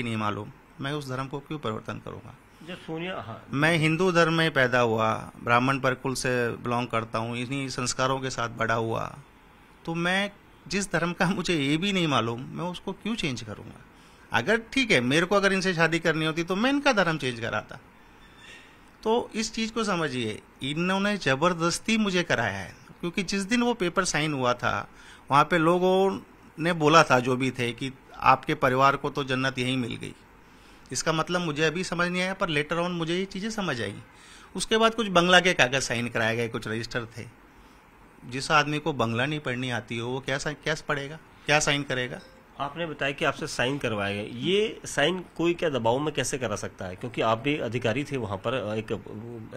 ही नहीं मालूम मैं उस धर्म को क्यों परिवर्तन करूंगा सोनिया हाँ। मैं हिंदू धर्म में पैदा हुआ ब्राह्मण परकुल से बिलोंग करता हूँ इन्हीं संस्कारों के साथ बड़ा हुआ तो मैं जिस धर्म का मुझे ये भी नहीं मालूम मैं उसको क्यों चेंज करूंगा अगर ठीक है मेरे को अगर इनसे शादी करनी होती तो मैं इनका धर्म चेंज कराता तो इस चीज़ को समझिए इन्होंने ज़बरदस्ती मुझे कराया है क्योंकि जिस दिन वो पेपर साइन हुआ था वहां पे लोगों ने बोला था जो भी थे कि आपके परिवार को तो जन्नत यहीं मिल गई इसका मतलब मुझे अभी समझ नहीं आया पर लेटर ऑन मुझे ये चीज़ें समझ आई उसके बाद कुछ बंगला के कागज़ साइन कराए गए कुछ रजिस्टर थे जिस आदमी को बंगला नहीं पढ़नी आती हो वो क्या क्या पढ़ेगा क्या साइन करेगा आपने बताया कि आपसे साइन करवाए गया ये साइन कोई क्या दबाव में कैसे करा सकता है क्योंकि आप भी अधिकारी थे वहाँ पर एक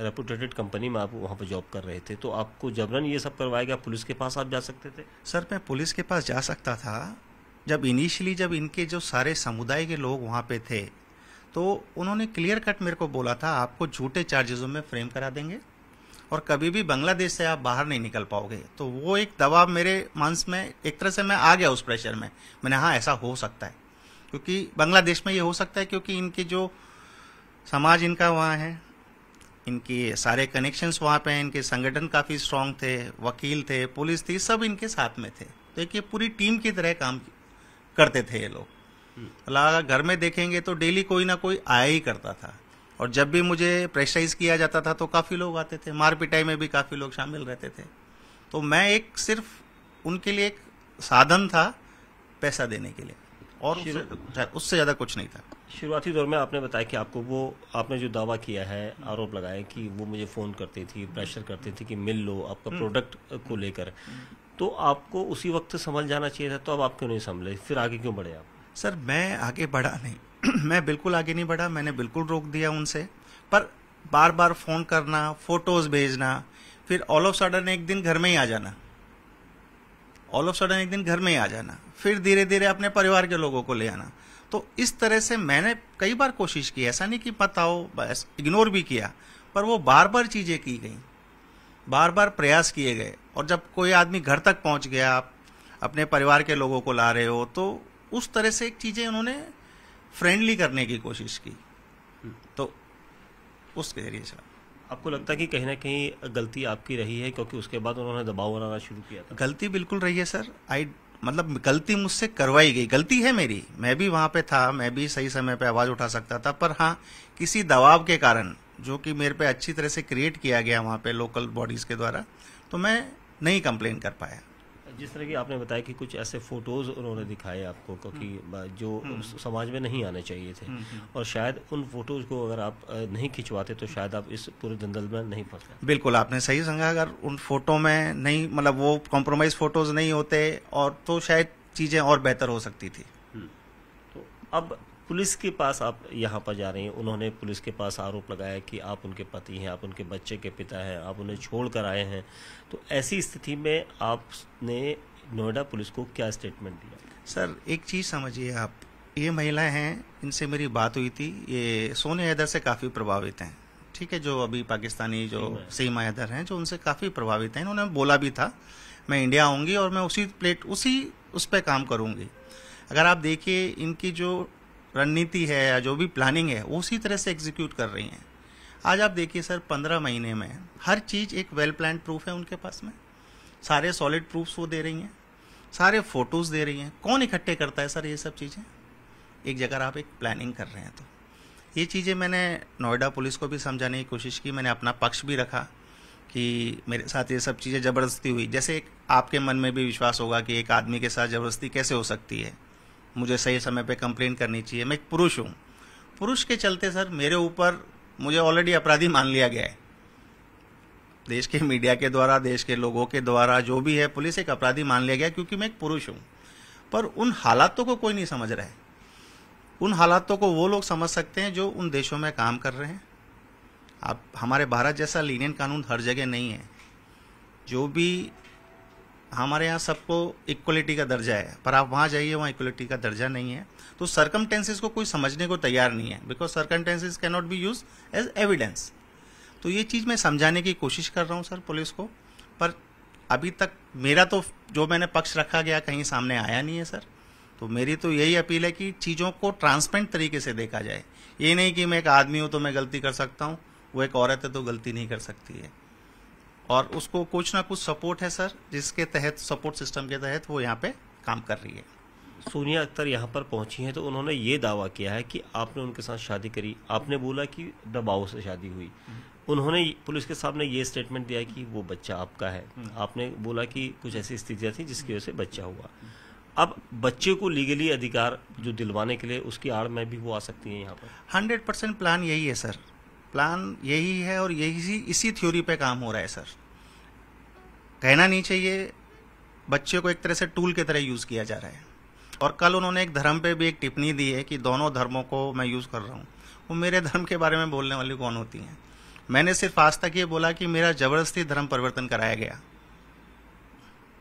रेपुटेटेड कंपनी में आप वहाँ पर जॉब कर रहे थे तो आपको जबरन ये सब करवाया गया पुलिस के पास आप जा सकते थे सर मैं पुलिस के पास जा सकता था जब इनिशियली जब इनके जो सारे समुदाय के लोग वहाँ पे थे तो उन्होंने क्लियर कट मेरे को बोला था आपको झूठे चार्जेजों में फ्रेम करा देंगे और कभी भी बांग्लादेश से आप बाहर नहीं निकल पाओगे तो वो एक दबाव मेरे मांस में एक तरह से मैं आ गया उस प्रेशर में मैंने हाँ ऐसा हो सकता है क्योंकि बांग्लादेश में ये हो सकता है क्योंकि इनके जो समाज इनका वहाँ है इनके सारे कनेक्शंस वहाँ पे हैं इनके संगठन काफ़ी स्ट्रांग थे वकील थे पुलिस थी सब इनके साथ में थे तो एक ये पूरी टीम की तरह काम करते थे ये लोग अलग घर में देखेंगे तो डेली कोई ना कोई आया ही करता था और जब भी मुझे प्रेशराइज किया जाता था तो काफ़ी लोग आते थे मार पिटाई में भी काफ़ी लोग शामिल रहते थे तो मैं एक सिर्फ उनके लिए एक साधन था पैसा देने के लिए और उससे ज़्यादा कुछ नहीं था शुरुआती दौर में आपने बताया कि आपको वो आपने जो दावा किया है आरोप लगाया कि वो मुझे फ़ोन करती थी प्रेशर करती थी कि मिल लो आपका प्रोडक्ट हम्म। को लेकर तो आपको उसी वक्त समझ जाना चाहिए था तो अब आप क्यों नहीं संभले फिर आगे क्यों बढ़े आप सर मैं आगे बढ़ा नहीं मैं बिल्कुल आगे नहीं बढ़ा मैंने बिल्कुल रोक दिया उनसे पर बार बार फ़ोन करना फोटोज़ भेजना फिर ऑल ऑफ सडन एक दिन घर में ही आ जाना ऑल ऑफ सडन एक दिन घर में ही आ जाना फिर धीरे धीरे अपने परिवार के लोगों को ले आना तो इस तरह से मैंने कई बार कोशिश की ऐसा नहीं कि बताओ बस इग्नोर भी किया पर वो बार बार चीज़ें की गई बार बार प्रयास किए गए और जब कोई आदमी घर तक पहुंच गया आप अपने परिवार के लोगों को ला रहे हो तो उस तरह से एक चीज़ें उन्होंने फ्रेंडली करने की कोशिश की तो उसके जरिए से आपको लगता है कि कहीं ना कहीं गलती आपकी रही है क्योंकि उसके बाद उन्होंने दबाव बनाना शुरू किया था गलती बिल्कुल रही है सर आई मतलब गलती मुझसे करवाई गई गलती है मेरी मैं भी वहाँ पे था मैं भी सही समय पे आवाज़ उठा सकता था पर हाँ किसी दबाव के कारण जो कि मेरे पे अच्छी तरह से क्रिएट किया गया वहाँ पे लोकल बॉडीज़ के द्वारा तो मैं नहीं कंप्लेन कर पाया जिस तरह की आपने बताया कि कुछ ऐसे फोटोज उन्होंने दिखाए आपको क्योंकि हम्म। जो हम्म। समाज में नहीं आने चाहिए थे हम्म, और शायद उन फोटोज को अगर आप नहीं खिंचवाते तो शायद आप इस पूरे दंदल में नहीं फंसते बिल्कुल आपने सही समझा अगर उन फोटो में नहीं मतलब वो कॉम्प्रोमाइज फोटोज नहीं होते और तो शायद चीजें और बेहतर हो सकती थी तो अब पुलिस के पास आप यहाँ पर जा रहे हैं उन्होंने पुलिस के पास आरोप लगाया कि आप उनके पति हैं आप उनके बच्चे के पिता हैं आप उन्हें छोड़ कर आए हैं तो ऐसी स्थिति में आपने नोएडा पुलिस को क्या स्टेटमेंट दिया सर एक चीज़ समझिए आप ये महिलाएं हैं इनसे मेरी बात हुई थी ये सोने हैदर से काफ़ी प्रभावित हैं ठीक है जो अभी पाकिस्तानी जो सीमा हैदर हैं जो उनसे काफ़ी प्रभावित हैं इन्होंने बोला भी था मैं इंडिया आऊँगी और मैं उसी प्लेट उसी उस पर काम करूँगी अगर आप देखिए इनकी जो रणनीति है या जो भी प्लानिंग है उसी तरह से एग्जीक्यूट कर रही हैं आज आप देखिए सर पंद्रह महीने में हर चीज़ एक वेल प्लान प्रूफ है उनके पास में सारे सॉलिड प्रूफ्स वो दे रही हैं सारे फोटोज़ दे रही हैं कौन इकट्ठे करता है सर ये सब चीज़ें एक जगह आप एक प्लानिंग कर रहे हैं तो ये चीज़ें मैंने नोएडा पुलिस को भी समझाने की कोशिश की मैंने अपना पक्ष भी रखा कि मेरे साथ ये सब चीज़ें ज़बरदस्ती हुई जैसे एक आपके मन में भी विश्वास होगा कि एक आदमी के साथ ज़बरदस्ती कैसे हो सकती है मुझे सही समय पे कंप्लेन करनी चाहिए मैं एक पुरुष हूँ पुरुष के चलते सर मेरे ऊपर मुझे ऑलरेडी अपराधी मान लिया गया है देश के मीडिया के द्वारा देश के लोगों के द्वारा जो भी है पुलिस एक अपराधी मान लिया गया क्योंकि मैं एक पुरुष हूँ पर उन हालातों को कोई नहीं समझ रहा है उन हालातों को वो लोग समझ सकते हैं जो उन देशों में काम कर रहे हैं आप हमारे भारत जैसा लीनियन कानून हर जगह नहीं है जो भी हमारे यहाँ सबको इक्वलिटी का दर्जा है पर आप वहाँ जाइए वहाँ इक्वलिटी का दर्जा नहीं है तो सरकम को कोई समझने को तैयार नहीं है because circumstances not be use as evidence तो ये चीज़ मैं समझाने की कोशिश कर रहा हूँ सर पुलिस को पर अभी तक मेरा तो जो मैंने पक्ष रखा गया कहीं सामने आया नहीं है सर तो मेरी तो यही अपील है कि चीज़ों को ट्रांसपेरेंट तरीके से देखा जाए ये नहीं कि मैं एक आदमी हूँ तो मैं गलती कर सकता हूँ वो एक औरत है तो गलती नहीं कर सकती है और उसको कुछ ना कुछ सपोर्ट है सर जिसके तहत सपोर्ट सिस्टम के तहत वो यहाँ पे काम कर रही है सोनिया अख्तर यहाँ पर पहुंची है तो उन्होंने ये दावा किया है कि आपने उनके साथ शादी करी आपने बोला कि दबाव से शादी हुई उन्होंने पुलिस के सामने ये स्टेटमेंट दिया कि वो बच्चा आपका है आपने बोला कि कुछ ऐसी स्थितियाँ थी जिसकी वजह से बच्चा हुआ अब बच्चे को लीगली अधिकार जो दिलवाने के लिए उसकी आड़ में भी वो आ सकती है यहाँ पर हंड्रेड परसेंट प्लान यही है सर प्लान यही है और यही इसी थ्योरी पे काम हो रहा है सर कहना नहीं चाहिए बच्चे को एक तरह से टूल के तरह यूज़ किया जा रहा है और कल उन्होंने एक धर्म पे भी एक टिप्पणी दी है कि दोनों धर्मों को मैं यूज़ कर रहा हूँ वो मेरे धर्म के बारे में बोलने वाली कौन होती हैं मैंने सिर्फ आज तक ये बोला कि मेरा जबरदस्ती धर्म परिवर्तन कराया गया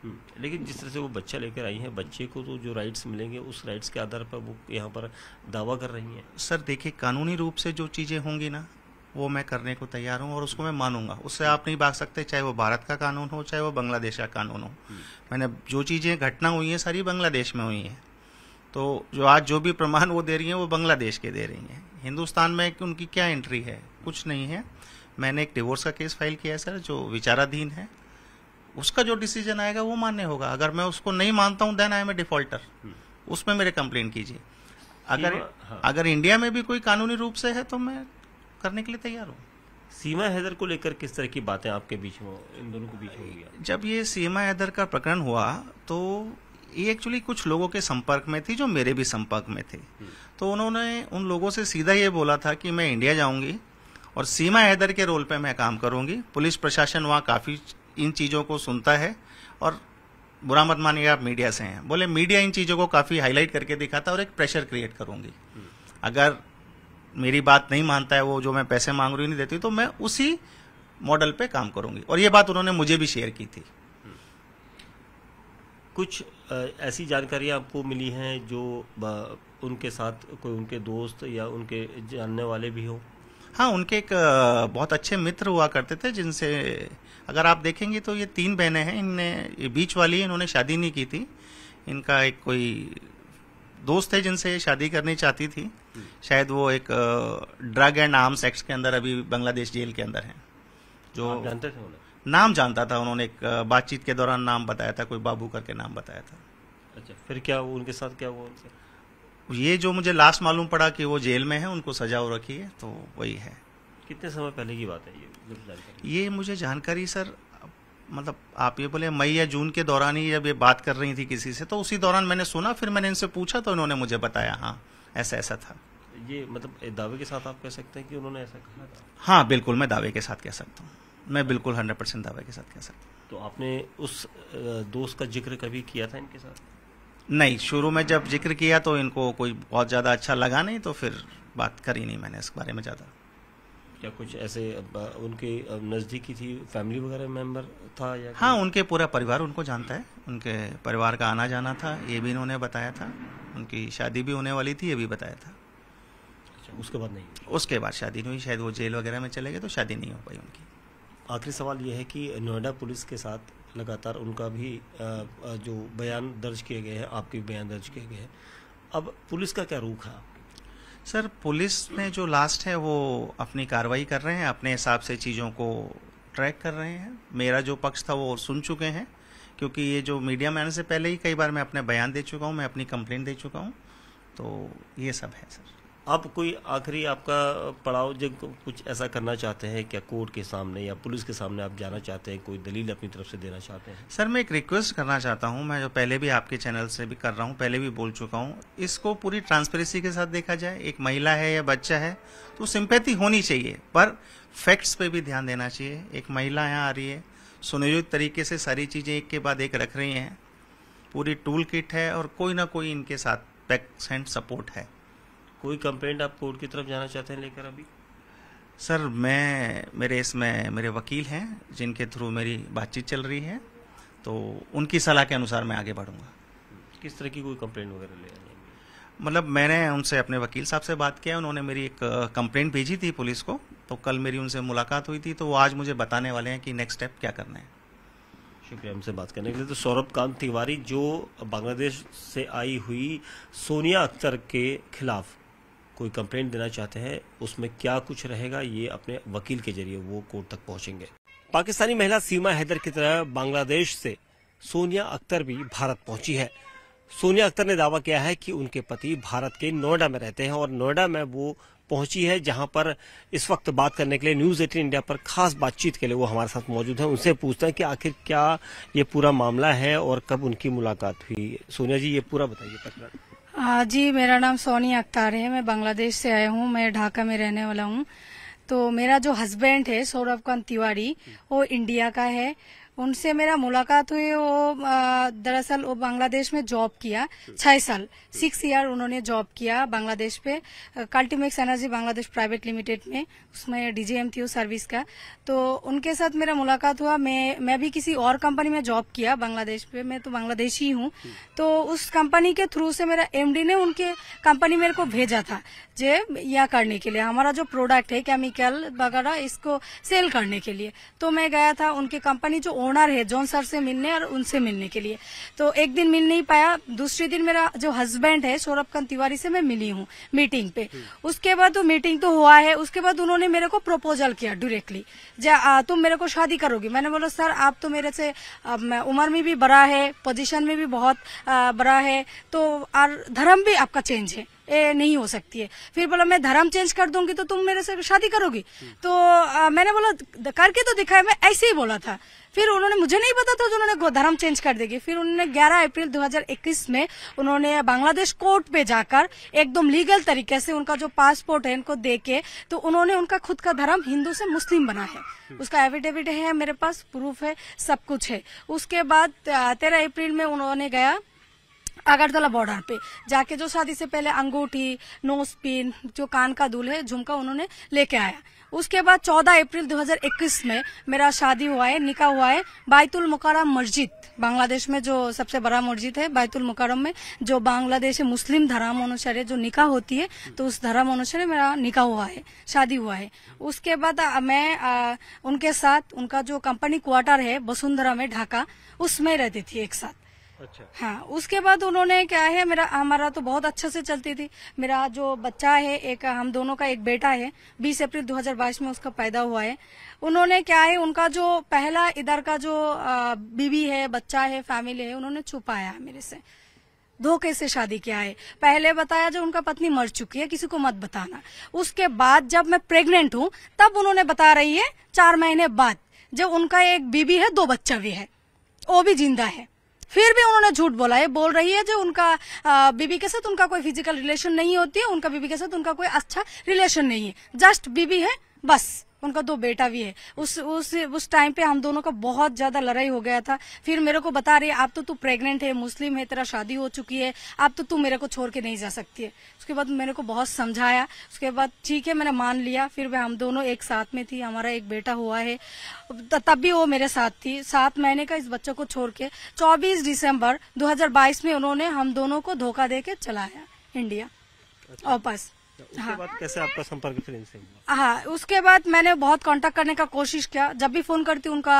हम्म, लेकिन जिस तरह से वो बच्चा लेकर आई है बच्चे को तो जो राइट्स मिलेंगे उस राइट्स के आधार पर वो यहाँ पर दावा कर रही हैं सर देखिए कानूनी रूप से जो चीज़ें होंगी ना वो मैं करने को तैयार हूँ और उसको मैं मानूंगा उससे आप नहीं भाग सकते चाहे वो भारत का कानून हो चाहे वो बांग्लादेश का कानून हो हम्म। मैंने जो चीज़ें घटना हुई हैं सारी बांग्लादेश में हुई हैं तो जो आज जो भी प्रमाण वो दे रही हैं वो बांग्लादेश के दे रही हैं हिंदुस्तान में उनकी क्या एंट्री है कुछ नहीं है मैंने एक डिवोर्स का केस फाइल किया है सर जो विचाराधीन है उसका जो डिसीजन आएगा वो मान्य होगा अगर मैं उसको नहीं मानता हूँ then I am a defaulter उसमें मेरे कंप्लेन कीजिए अगर हाँ। अगर इंडिया में भी कोई कानूनी रूप से है तो मैं करने के लिए तैयार हूँ सीमा हैदर को लेकर किस तरह की बातें आपके बीच में इन दोनों के बीच होगी जब ये सीमा हैदर का प्रकरण हुआ तो ये एक्चुअली कुछ लोगों के संपर्क में थी जो मेरे भी संपर्क में थे तो उन्होंने उन लोगों से सीधा ये बोला था कि मैं इंडिया जाऊंगी और सीमा हैदर के रोल पे मैं काम करूंगी पुलिस प्रशासन वहाँ काफ़ी इन चीज़ों को सुनता है और बुरा मत मानिए आप मीडिया से हैं बोले मीडिया इन चीज़ों को काफ़ी हाईलाइट करके दिखाता और एक प्रेशर क्रिएट करूंगी अगर मेरी बात नहीं मानता है वो जो मैं पैसे मांग रही नहीं देती तो मैं उसी मॉडल पे काम करूंगी और ये बात उन्होंने मुझे भी शेयर की थी कुछ ऐसी जानकारियां आपको मिली हैं जो उनके साथ कोई उनके दोस्त या उनके जानने वाले भी हो हाँ उनके एक बहुत अच्छे मित्र हुआ करते थे जिनसे अगर आप देखेंगे तो ये तीन बहनें हैं इनने बीच वाली इन्होंने शादी नहीं की थी इनका एक कोई दोस्त थे जिनसे शादी करनी चाहती थी शायद वो एक ड्रग एंड आर्म्स एक्ट के अंदर अभी बांग्लादेश जेल के अंदर है जो जानते थे नाम जानता था उन्होंने एक बातचीत के दौरान नाम बताया था कोई बाबू करके नाम बताया था अच्छा फिर क्या हुआ उनके साथ क्या हुआ उनसे ये जो मुझे लास्ट मालूम पड़ा कि वो जेल में है उनको सजा हो रखी है तो वही है कितने समय पहले की बात है ये ये मुझे जानकारी सर मतलब आप ये बोले मई या जून के दौरान ही जब ये बात कर रही थी किसी से तो उसी दौरान मैंने सुना फिर मैंने इनसे पूछा तो इन्होंने मुझे बताया हाँ ऐसा ऐसा था ये मतलब दावे के साथ आप कह सकते हैं कि उन्होंने ऐसा कहा था हाँ बिल्कुल मैं दावे के साथ कह सकता हूँ मैं बिल्कुल हंड्रेड परसेंट दावे के साथ कह सकता हूँ तो आपने उस दोस्त का जिक्र कभी किया था इनके साथ नहीं शुरू में जब जिक्र किया तो इनको कोई बहुत ज़्यादा अच्छा लगा नहीं तो फिर बात करी नहीं मैंने इस बारे में ज़्यादा या कुछ ऐसे उनके नज़दीकी थी फैमिली वगैरह मेंबर था या हाँ उनके पूरा परिवार उनको जानता है उनके परिवार का आना जाना था ये भी इन्होंने बताया था उनकी शादी भी होने वाली थी ये भी बताया था अच्छा उसके बाद नहीं उसके बाद शादी नहीं हुई शायद वो जेल वगैरह में चले गए तो शादी नहीं हो पाई उनकी आखिरी सवाल यह है कि नोएडा पुलिस के साथ लगातार उनका भी जो बयान दर्ज किए गए हैं आपके बयान दर्ज किए गए हैं अब पुलिस का क्या रूख है सर पुलिस में जो लास्ट है वो अपनी कार्रवाई कर रहे हैं अपने हिसाब से चीज़ों को ट्रैक कर रहे हैं मेरा जो पक्ष था वो सुन चुके हैं क्योंकि ये जो मीडिया मैन से पहले ही कई बार मैं अपने बयान दे चुका हूँ मैं अपनी कंप्लेंट दे चुका हूँ तो ये सब है सर आप कोई आखिरी आपका पड़ाव जब कुछ ऐसा करना चाहते हैं क्या कोर्ट के सामने या पुलिस के सामने आप जाना चाहते हैं कोई दलील अपनी तरफ से देना चाहते हैं सर मैं एक रिक्वेस्ट करना चाहता हूं मैं जो पहले भी आपके चैनल से भी कर रहा हूं पहले भी बोल चुका हूं इसको पूरी ट्रांसपेरेंसी के साथ देखा जाए एक महिला है या बच्चा है तो सिंपैथी होनी चाहिए पर फैक्ट्स पे भी ध्यान देना चाहिए एक महिला यहाँ आ रही है सुनियोजित तरीके से सारी चीज़ें एक के बाद एक रख रही हैं पूरी टूल किट है और कोई ना कोई इनके साथ पैक्स एंड सपोर्ट है कोई कंप्लेंट आप कोर्ट की तरफ जाना चाहते हैं लेकर अभी सर मैं मेरे इसमें मेरे वकील हैं जिनके थ्रू मेरी बातचीत चल रही है तो उनकी सलाह के अनुसार मैं आगे बढ़ूंगा किस तरह की कोई कंप्लेंट वगैरह ले मतलब मैंने उनसे अपने वकील साहब से बात किया उन्होंने मेरी एक कंप्लेंट भेजी थी पुलिस को तो कल मेरी उनसे मुलाकात हुई थी तो वो आज मुझे बताने वाले हैं कि नेक्स्ट स्टेप क्या करना है शुक्रिया हमसे बात करने के लिए तो सौरभ कांत तिवारी जो बांग्लादेश से आई हुई सोनिया अख्तर के खिलाफ कोई कंप्लेंट देना चाहते हैं उसमें क्या कुछ रहेगा ये अपने वकील के जरिए वो कोर्ट तक पहुंचेंगे पाकिस्तानी महिला सीमा हैदर की तरह बांग्लादेश से सोनिया अख्तर भी भारत पहुंची है सोनिया अख्तर ने दावा किया है कि उनके पति भारत के नोएडा में रहते हैं और नोएडा में वो पहुंची है जहां पर इस वक्त बात करने के लिए न्यूज एटीन इंडिया पर खास बातचीत के लिए वो हमारे साथ मौजूद है उनसे पूछते हैं कि आखिर क्या ये पूरा मामला है और कब उनकी मुलाकात हुई सोनिया जी ये पूरा बताइए प्रकरण हाँ जी मेरा नाम सोनी अख्तार है मैं बांग्लादेश से आया हूँ मैं ढाका में रहने वाला हूँ तो मेरा जो हस्बैंड है सौरभ कांत तिवारी वो इंडिया का है उनसे मेरा मुलाकात हुई वो दरअसल वो बांग्लादेश में जॉब किया छह साल सिक्स ईयर उन्होंने जॉब किया बांग्लादेश पे कल्टीमेक्स एनर्जी बांग्लादेश प्राइवेट लिमिटेड में उसमें डीजीएम थी सर्विस का तो उनके साथ मेरा मुलाकात हुआ मैं मैं भी किसी और कंपनी में जॉब किया बांग्लादेश पे मैं तो बांग्लादेशी हूँ तो उस कंपनी के थ्रू से मेरा एमडी ने उनके कंपनी मेरे को भेजा था जे या करने के लिए हमारा जो प्रोडक्ट है केमिकल वगैरह इसको सेल करने के लिए तो मैं गया था उनकी कंपनी जो ओनर है जॉन सर से मिलने और उनसे मिलने के लिए तो एक दिन मिल नहीं पाया दूसरे दिन मेरा जो हस्बैंड है सौरभ कंत तिवारी से मैं मिली हूँ मीटिंग पे उसके बाद तो मीटिंग तो हुआ है उसके बाद उन्होंने मेरे को प्रपोजल किया डायरेक्टली तुम मेरे को शादी करोगी मैंने बोला सर आप तो मेरे से उम्र में भी बड़ा है पोजिशन में भी बहुत बड़ा है तो और धर्म भी आपका चेंज है ए, नहीं हो सकती है फिर बोला मैं धर्म चेंज कर दूंगी तो तुम मेरे से शादी करोगी तो आ, मैंने बोला करके तो दिखाया मैं ऐसे ही बोला था फिर उन्होंने मुझे नहीं पता था उन्होंने धर्म चेंज कर देगी फिर उन्होंने 11 अप्रैल 2021 में उन्होंने बांग्लादेश कोर्ट पे जाकर एकदम लीगल तरीके से उनका जो पासपोर्ट है इनको दे के तो उन्होंने उनका खुद का धर्म हिंदू से मुस्लिम बना है उसका एफिडेविट है मेरे पास प्रूफ है सब कुछ है उसके बाद तेरह अप्रैल में उन्होंने गया अगरतला बॉर्डर पे जाके जो शादी से पहले अंगूठी नोस पिन जो कान का दूल है झुमका उन्होंने लेके आया उसके बाद 14 अप्रैल 2021 में मेरा शादी हुआ है निका हुआ है बायतुल मुकरम मस्जिद बांग्लादेश में जो सबसे बड़ा मस्जिद है बायतुल मुकरम में जो बांग्लादेश मुस्लिम धर्म अनुसार जो निका होती है तो उस धर्म अनुसार मेरा निकाह हुआ है शादी हुआ है उसके बाद मैं आ, उनके साथ उनका जो कंपनी क्वार्टर है वसुंधरा में ढाका उसमें रहती थी एक साथ अच्छा हाँ उसके बाद उन्होंने क्या है मेरा हमारा तो बहुत अच्छे से चलती थी मेरा जो बच्चा है एक हम दोनों का एक बेटा है 20 अप्रैल 2022 में उसका पैदा हुआ है उन्होंने क्या है उनका जो पहला इधर का जो बीवी है बच्चा है फैमिली है उन्होंने छुपाया मेरे से धोखे से शादी किया है पहले बताया जो उनका पत्नी मर चुकी है किसी को मत बताना उसके बाद जब मैं प्रेग्नेंट हूँ तब उन्होंने बता रही है चार महीने बाद जब उनका एक बीबी है दो बच्चा भी है वो भी जिंदा है फिर भी उन्होंने झूठ बोला है बोल रही है जो उनका बीबी के साथ उनका कोई फिजिकल रिलेशन नहीं होती है उनका बीबी के साथ उनका कोई अच्छा रिलेशन नहीं है जस्ट बीबी है बस उनका दो बेटा भी है उस उस उस टाइम पे हम दोनों का बहुत ज्यादा लड़ाई हो गया था फिर मेरे को बता रही आप तो तू प्रेग्नेंट है मुस्लिम है तेरा शादी हो चुकी है आप तो तू मेरे को छोड़ के नहीं जा सकती है उसके बाद मेरे को बहुत समझाया उसके बाद ठीक है मैंने मान लिया फिर मैं हम दोनों एक साथ में थी हमारा एक बेटा हुआ है तब भी वो मेरे साथ थी सात महीने का इस बच्चों को छोड़ के चौबीस दिसम्बर दो में उन्होंने हम दोनों को धोखा दे के चलाया इंडिया वापस अच्छा। तो हाँ कैसे आपका संपर्क फिर इनसे हुआ हाँ उसके बाद मैंने बहुत कांटेक्ट करने का कोशिश किया जब भी फोन करती हूँ उनका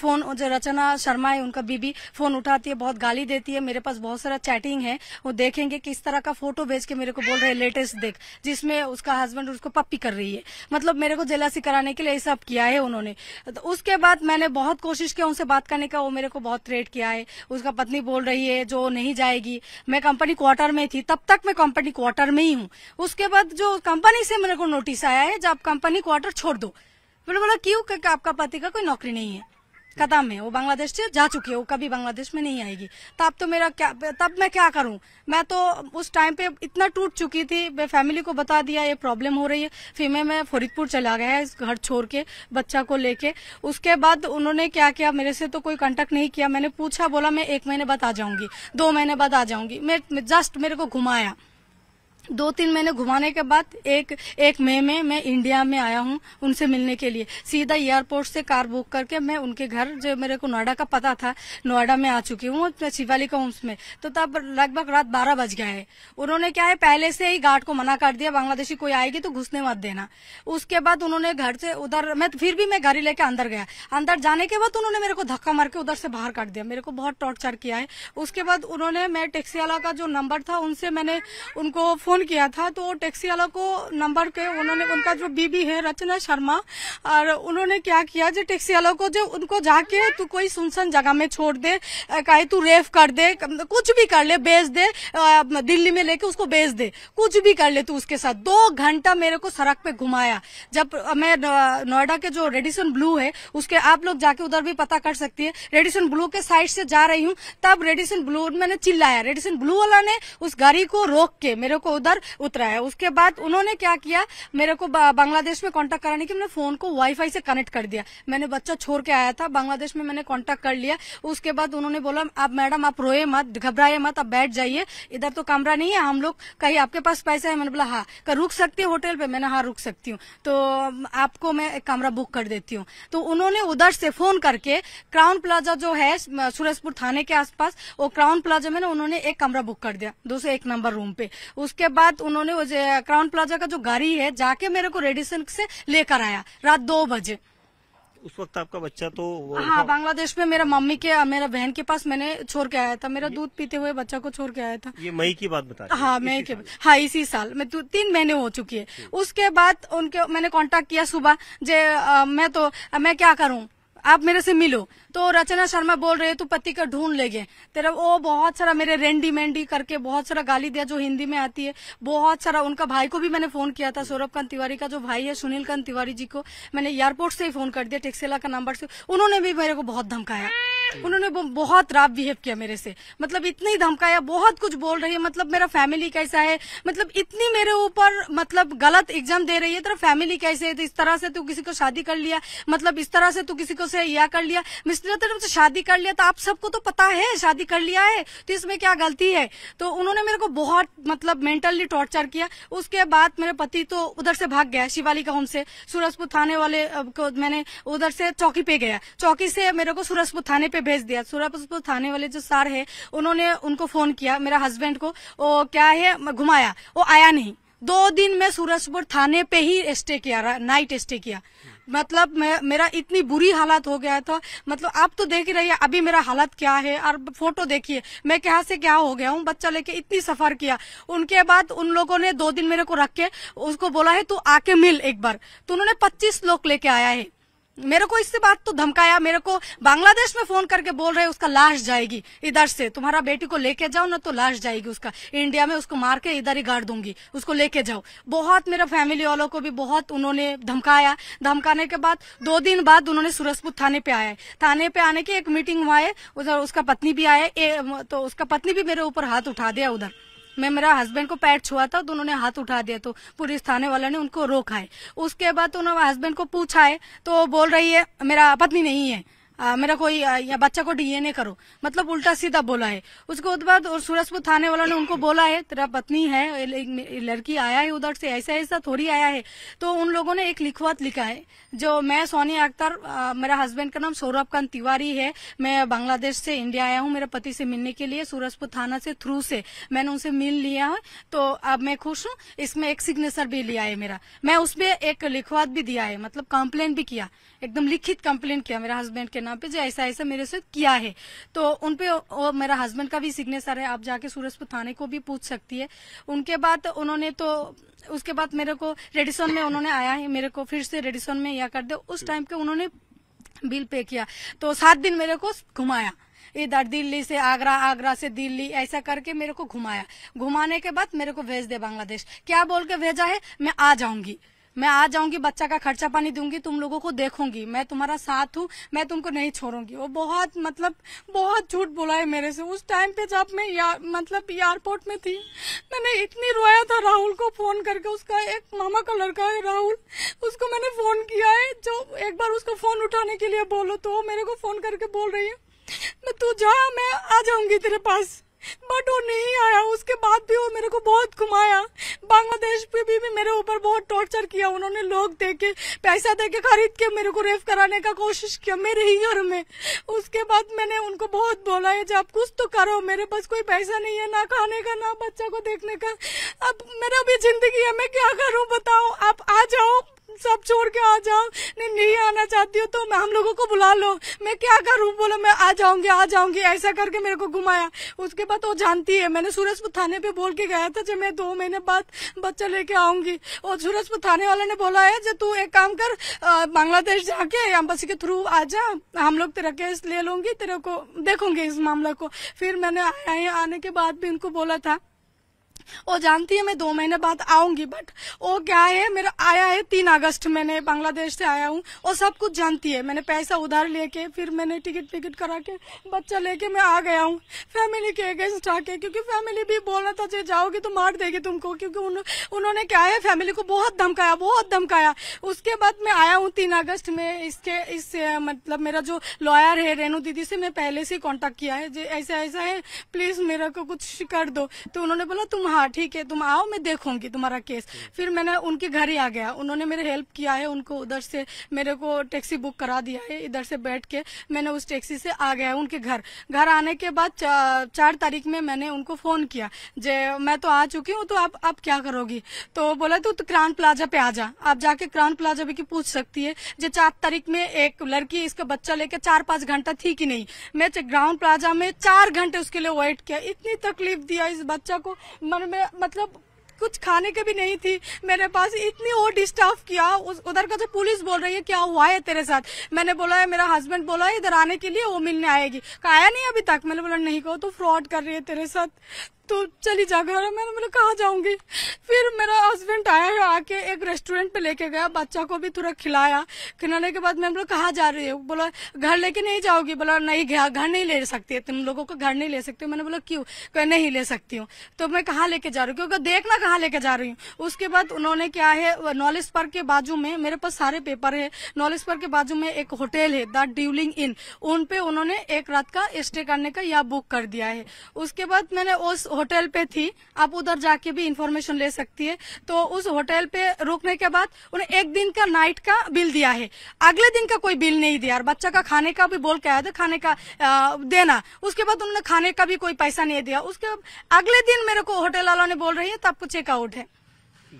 फोन जो रचना शर्मा है उनका बीबी फोन उठाती है बहुत गाली देती है मेरे पास बहुत सारा चैटिंग है वो देखेंगे किस तरह का फोटो भेज के मेरे को बोल रहे हैं लेटेस्ट देख जिसमें उसका हस्बैंड उसको पप्पी कर रही है मतलब मेरे को जेलासी कराने के लिए ये सब किया है उन्होंने तो उसके बाद मैंने बहुत कोशिश किया उनसे बात करने का वो मेरे को बहुत थ्रेट किया है उसका पत्नी बोल रही है जो नहीं जाएगी मैं कंपनी क्वार्टर में थी तब तक मैं कंपनी क्वार्टर में ही हूँ उसके बाद जो कंपनी से मेरे को नोटिस आया है आज आप कंपनी क्वार्टर छोड़ दो मैंने बोला क्यों क्योंकि आपका पति का कोई नौकरी नहीं है कदम है वो बांग्लादेश से जा चुकी है वो कभी बांग्लादेश में नहीं आएगी तब तो, तो मेरा क्या तब मैं क्या करूं मैं तो उस टाइम पे इतना टूट चुकी थी मैं फैमिली को बता दिया ये प्रॉब्लम हो रही है फिर मैं मैं फरीदपुर चला गया इस घर छोड़ के बच्चा को लेके उसके बाद उन्होंने क्या किया मेरे से तो कोई कॉन्टेक्ट नहीं किया मैंने पूछा बोला मैं एक महीने बाद आ जाऊंगी दो महीने बाद आ जाऊंगी मैं जस्ट मेरे को घुमाया दो तीन महीने घुमाने के बाद एक एक मई में मैं इंडिया में आया हूँ उनसे मिलने के लिए सीधा एयरपोर्ट से कार बुक करके मैं उनके घर जो मेरे को नोएडा का पता था नोएडा में आ चुकी हूँ शिवाली का होम्स में तो तब लगभग रात बारह बज गया है उन्होंने क्या है पहले से ही गार्ड को मना कर दिया बांग्लादेशी कोई आएगी तो घुसने मत देना उसके बाद उन्होंने घर से उधर मैं तो फिर भी मैं गाड़ी लेके अंदर गया अंदर जाने के बाद उन्होंने मेरे को धक्का मार के उधर से बाहर काट दिया मेरे को बहुत टॉर्चर किया है उसके बाद उन्होंने मैं टैक्सी वाला का जो नंबर था उनसे मैंने उनको फोन फोन किया था तो टैक्सी वालों को नंबर के उन्होंने उनका जो बीबी है रचना शर्मा और उन्होंने क्या किया जो टैक्सी वालों को जो उनको जाके तू कोई सुनसन जगह में छोड़ दे कहे तू रेफ कर दे कुछ भी कर ले बेच दे दिल्ली में लेके उसको बेच दे कुछ भी कर ले तू उसके साथ दो घंटा मेरे को सड़क पे घुमाया जब मैं नोएडा के जो रेडिसन ब्लू है उसके आप लोग जाके उधर भी पता कर सकती है रेडिसन ब्लू के साइड से जा रही हूँ तब रेडिसन ब्लू मैंने चिल्लाया रेडिसन ब्लू वाला ने उस गाड़ी को रोक के मेरे को उधर उतरा है उसके बाद उन्होंने क्या किया मेरे को बांग्लादेश में कॉन्टेक्ट कराने की मैंने फोन को वाईफाई से कनेक्ट कर दिया मैंने बच्चा छोड़ के आया था बांग्लादेश में मैंने कॉन्टेक्ट कर लिया उसके बाद उन्होंने बोला आप मैडम आप रोए मत घबराए मत आप बैठ जाइए इधर तो कमरा नहीं है हम लोग कहीं आपके पास पैसा है मैंने बोला हाँ कर रुक सकती है होटल पे मैंने हाँ रुक सकती हूँ तो आपको मैं एक कमरा बुक कर देती हूँ तो उन्होंने उधर से फोन करके क्राउन प्लाजा जो है सूरजपुर थाने के आसपास वो क्राउन प्लाजा में ना उन्होंने एक कमरा बुक कर दिया दो एक नंबर रूम पे उसके बाद उन्होंने क्राउन प्लाजा का जो गाड़ी है जाके मेरे को रेडिसन से लेकर आया रात दो बजे उस वक्त आपका बच्चा तो हाँ बांग्लादेश में मेरा मम्मी के मेरा बहन के पास मैंने छोड़ के आया था मेरा दूध पीते हुए बच्चा को छोड़ के आया था ये मई की बात बता हाँ मई के हाँ इसी साल में तीन महीने हो चुकी है उसके बाद उनके मैंने कांटेक्ट किया सुबह जे आ, मैं तो आ, मैं क्या करूँ आप मेरे से मिलो तो रचना शर्मा बोल रहे तू पति का ढूंढ लेगे तेरा वो बहुत सारा मेरे रेंडी मेंडी करके बहुत सारा गाली दिया जो हिंदी में आती है बहुत सारा उनका भाई को भी मैंने फोन किया था सौरभ कांत तिवारी का जो भाई है सुनील कांत तिवारी जी को मैंने एयरपोर्ट से ही फोन कर दिया टेक्सेला का नंबर से उन्होंने भी मेरे को बहुत धमकाया उन्होंने बहुत राफ बिहेव किया मेरे से मतलब इतनी धमकाया बहुत कुछ बोल रही है मतलब मेरा फैमिली कैसा है मतलब इतनी मेरे ऊपर मतलब गलत एग्जाम दे रही है तेरा फैमिली कैसे है तो इस तरह से तू किसी को शादी कर लिया मतलब इस तरह से तू किसी को से या कर लिया मिस्टर रिश्तेदार तेरे मुझसे शादी कर लिया तो आप सबको तो पता है शादी कर लिया है तो इसमें क्या गलती है तो उन्होंने मेरे को बहुत मतलब मेंटली टॉर्चर किया उसके बाद मेरे पति तो उधर से भाग गया शिवाली का होम से सूरजपुर थाने वाले को मैंने उधर से चौकी पे गया चौकी से मेरे को सूरजपुर थाने पे भेज दिया सूरजपुर थाने वाले जो सार है उन्होंने उनको फोन किया मेरा हस्बैंड को वो क्या है घुमाया वो आया नहीं दो दिन में सूरजपुर थाने पे ही स्टे किया नाइट स्टे किया मतलब मैं मेरा इतनी बुरी हालत हो गया था मतलब आप तो देख ही रहिए अभी मेरा हालत क्या है और फोटो देखिए मैं क्या से क्या हो गया हूँ बच्चा लेके इतनी सफर किया उनके बाद उन लोगों ने दो दिन मेरे को रख के उसको बोला है तू आके मिल एक बार तो उन्होंने पच्चीस लोग लेके आया है मेरे को इससे बात तो धमकाया मेरे को बांग्लादेश में फोन करके बोल रहे उसका लाश जाएगी इधर से तुम्हारा बेटी को लेके जाओ ना तो लाश जाएगी उसका इंडिया में उसको मार के इधर ही गाड़ दूंगी उसको लेके जाओ बहुत मेरा फैमिली वालों को भी बहुत उन्होंने धमकाया धमकाने के बाद दो दिन बाद उन्होंने सूरजपुर थाने पे आया थाने पे आने की एक मीटिंग हुआ है उधर उसका पत्नी भी आया तो उसका पत्नी भी मेरे ऊपर हाथ उठा दिया उधर मैं मेरा हस्बैंड को पैर छुआ था तो उन्होंने हाथ उठा दिया तो पुलिस थाने वाला ने उनको रोका है उसके बाद तो उन्होंने हस्बैंड को पूछा है तो बोल रही है मेरा पत्नी नहीं है आ, मेरा कोई आ, या बच्चा को डीएनए करो मतलब उल्टा सीधा बोला है उसके बाद और सूरजपुर थाने वालों ने उनको बोला है तेरा पत्नी है लड़की आया है उधर से ऐसा ऐसा थोड़ी आया है तो उन लोगों ने एक लिखवत लिखा है जो मैं सोनिया अख्तर मेरा हस्बैंड का नाम सौरभ कांत तिवारी है मैं बांग्लादेश से इंडिया आया हूँ मेरे पति से मिलने के लिए सूरजपुर थाना से थ्रू से मैंने उनसे मिल लिया है तो अब मैं खुश हूँ इसमें एक सिग्नेचर भी लिया है मेरा मैं उसमें एक लिखवात भी दिया है मतलब कंप्लेन भी किया एकदम लिखित कंप्लेन किया मेरा हस्बैंड के नाम पे जो ऐसा ऐसा मेरे से किया है तो उनपे मेरा हस्बैंड का भी सिग्नेचर है आप जाके सूरजपुर थाने को भी पूछ सकती है उनके बाद उन्होंने तो उसके बाद मेरे को रेडिसन में उन्होंने आया है मेरे को फिर से रेडिसन में या कर दे उस टाइम पे उन्होंने बिल पे किया तो सात दिन मेरे को घुमाया इधर दिल्ली से आगरा आगरा से दिल्ली ऐसा करके मेरे को घुमाया घुमाने के बाद मेरे को भेज दे बांग्लादेश क्या बोल के भेजा है मैं आ जाऊंगी मैं आ जाऊंगी बच्चा का खर्चा पानी दूंगी तुम लोगों को देखूंगी मैं तुम्हारा साथ हूँ मैं तुमको नहीं छोड़ूंगी वो बहुत मतलब बहुत झूठ बोला है मेरे से उस टाइम पे जब मैं यार, मतलब एयरपोर्ट में थी मैंने इतनी रोया था राहुल को फोन करके उसका एक मामा का लड़का है राहुल उसको मैंने फोन किया है जो एक बार उसको फोन उठाने के लिए बोलो तो मेरे को फोन करके बोल रही है मैं तू जा मैं आ जाऊंगी तेरे पास बट वो नहीं आया उसके बाद भी वो मेरे को बहुत घुमाया बांग्लादेश पे भी, भी मेरे ऊपर बहुत टॉर्चर किया उन्होंने लोग दे के पैसा दे के खरीद के मेरे को रेफ कराने का कोशिश किया मेरे ही घर में उसके बाद मैंने उनको बहुत बोला है जब कुछ तो करो मेरे पास कोई पैसा नहीं है ना खाने का ना बच्चा को देखने का अब मेरा भी जिंदगी है मैं क्या करूँ बताओ आप आ जाओ सब छोड़ के आ जाओ नहीं नहीं आना चाहती हो तो मैं हम लोगों को बुला लो मैं क्या करूँ बोलो मैं आ जाऊंगी आ जाऊंगी ऐसा करके मेरे को घुमाया उसके बाद वो जानती है मैंने सूरजपुर थाने पे बोल के गया था जब मैं दो महीने बाद बच्चा लेके आऊंगी और सूरजपुर थाने वाले ने बोला है जब तू एक काम कर बांग्लादेश जाके एम्बसी के थ्रू आ जा हम लोग तेरा केस ले लूंगी तेरे को देखूंगी इस मामला को फिर मैंने आने के बाद भी इनको बोला था वो जानती है मैं दो महीने बाद आऊंगी बट वो क्या है मेरा आया है तीन अगस्त मैंने बांग्लादेश से आया हूँ वो सब कुछ जानती है मैंने पैसा उधार लेके फिर मैंने टिकट विकट करा के बच्चा लेके मैं आ गया हूँ फैमिली के अगेंस्ट आके क्योंकि फैमिली भी बोल रहा था जो जाओगी तो मार देगी तुमको क्योंकि उन, उन्होंने क्या है फैमिली को बहुत धमकाया बहुत धमकाया उसके बाद मैं आया हूँ तीन अगस्त में इसके इस मतलब मेरा जो लॉयर है रेणु दीदी से मैं पहले से कॉन्टेक्ट किया है ऐसा ऐसा है प्लीज मेरा को कुछ कर दो तो उन्होंने बोला तुम हाँ ठीक है तुम आओ मैं देखूंगी तुम्हारा केस फिर मैंने उनके घर ही आ गया उन्होंने मेरे हेल्प किया है उनको उधर से मेरे को टैक्सी बुक करा दिया है इधर से बैठ के मैंने उस टैक्सी से आ गया उनके घर घर आने के बाद चा, चार तारीख में मैंने उनको फोन किया जे मैं तो आ चुकी हूँ तो आप आप क्या करोगी तो बोला तू तो क्रांत प्लाजा पे आ जा आप जाके क्रांत प्लाजा भी की पूछ सकती है जो चार तारीख में एक लड़की इसका बच्चा लेके चार पांच घंटा थी कि नहीं मैं ग्राउंड प्लाजा में चार घंटे उसके लिए वेट किया इतनी तकलीफ दिया इस बच्चा को मन और मैं मतलब कुछ खाने के भी नहीं थी मेरे पास इतनी और डिस्टर्ब किया उधर का जो तो पुलिस बोल रही है क्या हुआ है तेरे साथ मैंने बोला है मेरा हस्बैंड बोला है इधर आने के लिए वो मिलने आएगी आया नहीं अभी तक मैंने बोला नहीं कहो तो फ्रॉड कर रही है तेरे साथ तो चली जा घर मैंने बोला कहा जाऊंगी फिर मेरा हस्बैंड आया आके एक रेस्टोरेंट पे लेके गया बच्चा को भी थोड़ा खिलाया खिलाने के बाद मैंने बोला जा रही हूँ बोला घर लेके नहीं जाओगी बोला नहीं गया घर नहीं ले सकती है तुम लोगों को घर नहीं ले सकती मैंने बोला क्यों कह नहीं ले सकती हूँ तो मैं कहा लेके जा रही हूँ क्योंकि देखना कहाँ लेके जा रही हूँ उसके बाद उन्होंने क्या है नॉलेज पार्क के बाजू में मेरे पास सारे पेपर है नॉलेज पार्क के बाजू में एक होटल है द ड्यूलिंग इन उन पे उन्होंने एक रात का स्टे करने का या बुक कर दिया है उसके बाद मैंने उस होटल पे थी आप उधर जाके भी इन्फॉर्मेशन ले सकती है तो उस होटल पे रुकने के बाद उन्हें एक दिन का नाइट का बिल दिया है अगले दिन का कोई बिल नहीं दिया और बच्चा का खाने का भी बोल के आया था खाने का आ, देना उसके बाद उन्होंने खाने का भी कोई पैसा नहीं दिया उसके अगले दिन मेरे को होटल वालों ने बोल रही है तो आपको चेकआउट है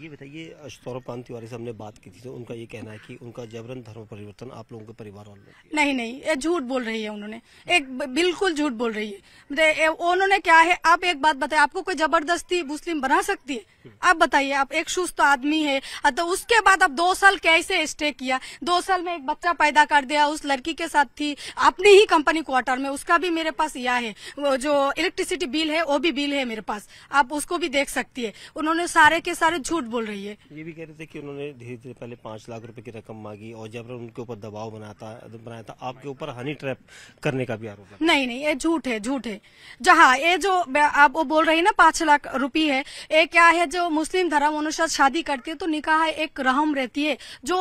ये बताइए सौरभ पान तिवारी से हमने बात की थी तो उनका ये कहना है कि उनका जबरन धर्म परिवर्तन आप लोगों के परिवार वालों ने नहीं नहीं ये झूठ बोल रही है उन्होंने एक बिल्कुल झूठ बोल रही है उन्होंने क्या है आप एक बात बताए आपको कोई जबरदस्ती मुस्लिम बना सकती है आप बताइए आप एक सुस्त आदमी है तो उसके बाद आप दो साल कैसे स्टे किया दो साल में एक बच्चा पैदा कर दिया उस लड़की के साथ थी अपनी ही कंपनी क्वार्टर में उसका भी मेरे पास यह है वो जो इलेक्ट्रिसिटी बिल है वो भी बिल है मेरे पास आप उसको भी देख सकती है उन्होंने सारे के सारे झूठ बोल रही है ये भी कह रहे थे की उन्होंने धीरे धीरे पहले पांच लाख रूपये की रकम मांगी और जब उनके ऊपर दबाव बनाता बनाया था आपके ऊपर हनी ट्रैप करने का भी आरोप नहीं नहीं ये झूठ है झूठ है जहाँ ये जो आप वो बोल रही है ना पांच लाख रूपये है ये क्या है जो मुस्लिम धर्म अनुसार शादी करती है तो निकाह एक रहम रहती है जो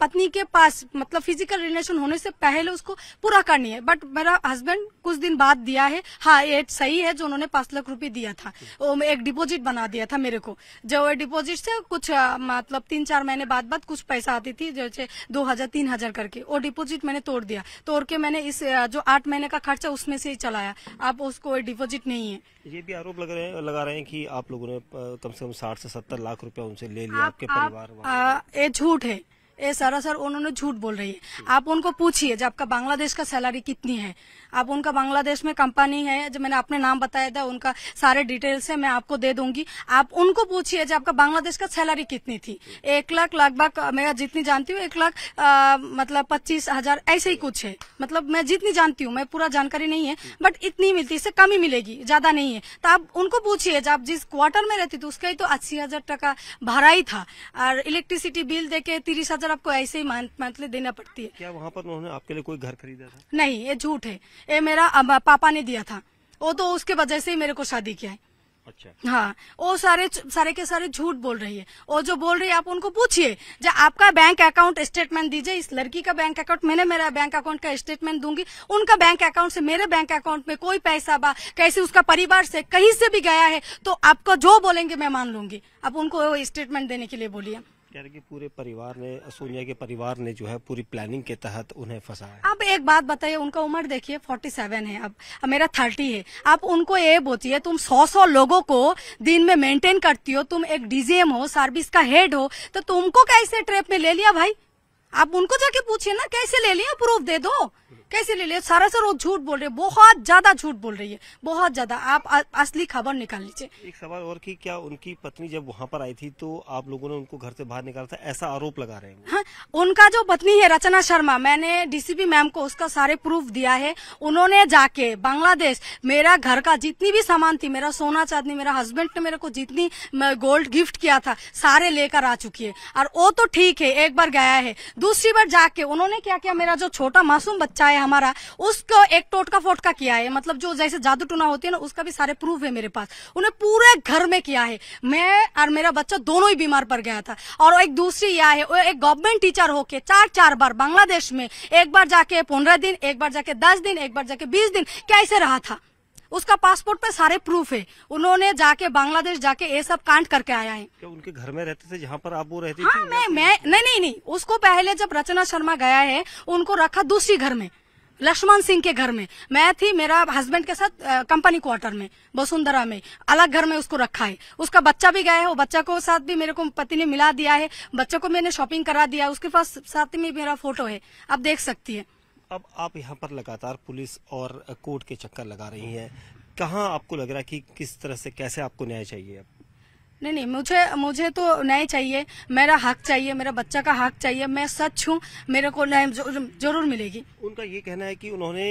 पत्नी के पास मतलब फिजिकल रिलेशन होने से पहले उसको पूरा करनी है बट मेरा हस्बैंड कुछ दिन बाद दिया है हाँ ये सही है जो उन्होंने पांच लाख रूपये दिया था वो एक डिपोजिट बना दिया था मेरे को जो डिपोजिट से कुछ मतलब तीन चार महीने बाद बाद कुछ पैसा आती थी जैसे दो हजार तीन हजार करके वो डिपोजिट मैंने तोड़ दिया तोड़ के मैंने इस जो आठ महीने का खर्चा उसमें से ही चलाया अब उसको डिपोजिट नहीं है ये भी आरोप लग रहे हैं लगा रहे हैं कि आप लोगों ने कम से कम साठ से सत्तर लाख रुपया उनसे ले लिया आप, आपके परिवार ये झूठ है ये सरासर उन्होंने झूठ बोल रही है आप उनको पूछिए जब आपका बांग्लादेश का सैलरी कितनी है आप उनका बांग्लादेश में कंपनी है जो मैंने अपने नाम बताया था उनका सारे डिटेल्स है मैं आपको दे दूंगी आप उनको पूछिए जो आपका बांग्लादेश का सैलरी कितनी थी एक लाख लगभग मैं जितनी जानती हूँ एक लाख मतलब पच्चीस हजार ऐसे ही कुछ है मतलब मैं जितनी जानती हूँ मैं पूरा जानकारी नहीं है बट इतनी मिलती इससे कम ही मिलेगी ज्यादा नहीं है तो आप उनको पूछिए आप जिस क्वार्टर में रहती थी उसका ही तो अस्सी हजार टका भाड़ा ही था और इलेक्ट्रिसिटी बिल दे के हजार आपको ऐसे ही मंथली देना पड़ती है क्या वहाँ पर उन्होंने आपके लिए कोई घर खरीदा था नहीं ये झूठ है ये मेरा पापा ने दिया था वो तो उसके वजह से ही मेरे को शादी किया है अच्छा हाँ वो सारे सारे के सारे झूठ बोल रही है और जो बोल रही है आप उनको पूछिए जब आपका बैंक अकाउंट स्टेटमेंट दीजिए इस लड़की का बैंक अकाउंट मैंने मेरा बैंक अकाउंट का स्टेटमेंट दूंगी उनका बैंक अकाउंट से मेरे बैंक अकाउंट में कोई पैसा बा कैसे उसका परिवार से कहीं से भी गया है तो आपका जो बोलेंगे मैं मान लूंगी आप उनको स्टेटमेंट देने के लिए बोलिए यानी कि पूरे परिवार ने सोनिया के परिवार ने जो है पूरी प्लानिंग के तहत उन्हें फंसाया अब एक बात बताइए उनका उम्र देखिए 47 है अब मेरा 30 है आप उनको ये है तुम 100-100 लोगों को दिन में मेंटेन करती हो तुम एक डीजीएम हो सर्विस का हेड हो तो तुमको कैसे ट्रेप में ले लिया भाई आप उनको जाके पूछिए ना कैसे ले लिया प्रूफ दे दो कैसे ले लिया सारा सर वो झूठ बोल रहे बहुत ज्यादा झूठ बोल रही है बहुत ज्यादा आप असली खबर निकाल लीजिए एक सवाल और की क्या उनकी पत्नी जब वहाँ पर आई थी तो आप लोगों ने उनको घर से बाहर निकाला था ऐसा आरोप लगा रहे हैं हाँ, उनका जो पत्नी है रचना शर्मा मैंने डीसीपी मैम को उसका सारे प्रूफ दिया है उन्होंने जाके बांग्लादेश मेरा घर का जितनी भी सामान थी मेरा सोना चांदी मेरा हस्बैंड ने मेरे को जितनी गोल्ड गिफ्ट किया था सारे लेकर आ चुकी है और वो तो ठीक है एक बार गया है दूसरी बार जाके उन्होंने क्या किया मेरा जो छोटा मासूम बच्चा है है हमारा उसको एक टोटका फोटका किया है मतलब जो जैसे जादू टोना होती है ना उसका भी सारे प्रूफ है मेरे पास उन्हें पूरे घर में किया है मैं और मेरा बच्चा दोनों ही बीमार पड़ गया था और एक दूसरी यह है एक गवर्नमेंट टीचर होके चार चार बार बांग्लादेश में एक बार जाके पंद्रह दिन एक बार जाके दस दिन एक बार जाके बीस दिन कैसे रहा था उसका पासपोर्ट पे सारे प्रूफ है उन्होंने जाके बांग्लादेश जाके ये सब कांड करके आया है क्या उनके घर में रहते थे जहाँ पर आप वो रहते हाँ मैं मैं नहीं नहीं नहीं उसको पहले जब रचना शर्मा गया है उनको रखा दूसरी घर में लक्ष्मण सिंह के घर में मैं थी मेरा हस्बैंड के साथ कंपनी क्वार्टर में वसुंधरा में अलग घर में उसको रखा है उसका बच्चा भी गया है वो बच्चा को साथ भी मेरे को पति ने मिला दिया है बच्चों को मैंने शॉपिंग करा दिया उसके पास साथ में मेरा फोटो है आप देख सकती है अब आप यहाँ पर लगातार पुलिस और कोर्ट के चक्कर लगा रही है कहाँ आपको लग रहा है कि किस तरह से कैसे आपको न्याय चाहिए अब नहीं नहीं मुझे मुझे तो न्याय चाहिए मेरा हक चाहिए मेरा बच्चा का हक चाहिए मैं सच हूँ मेरे को न्याय जरूर मिलेगी उनका ये कहना है कि उन्होंने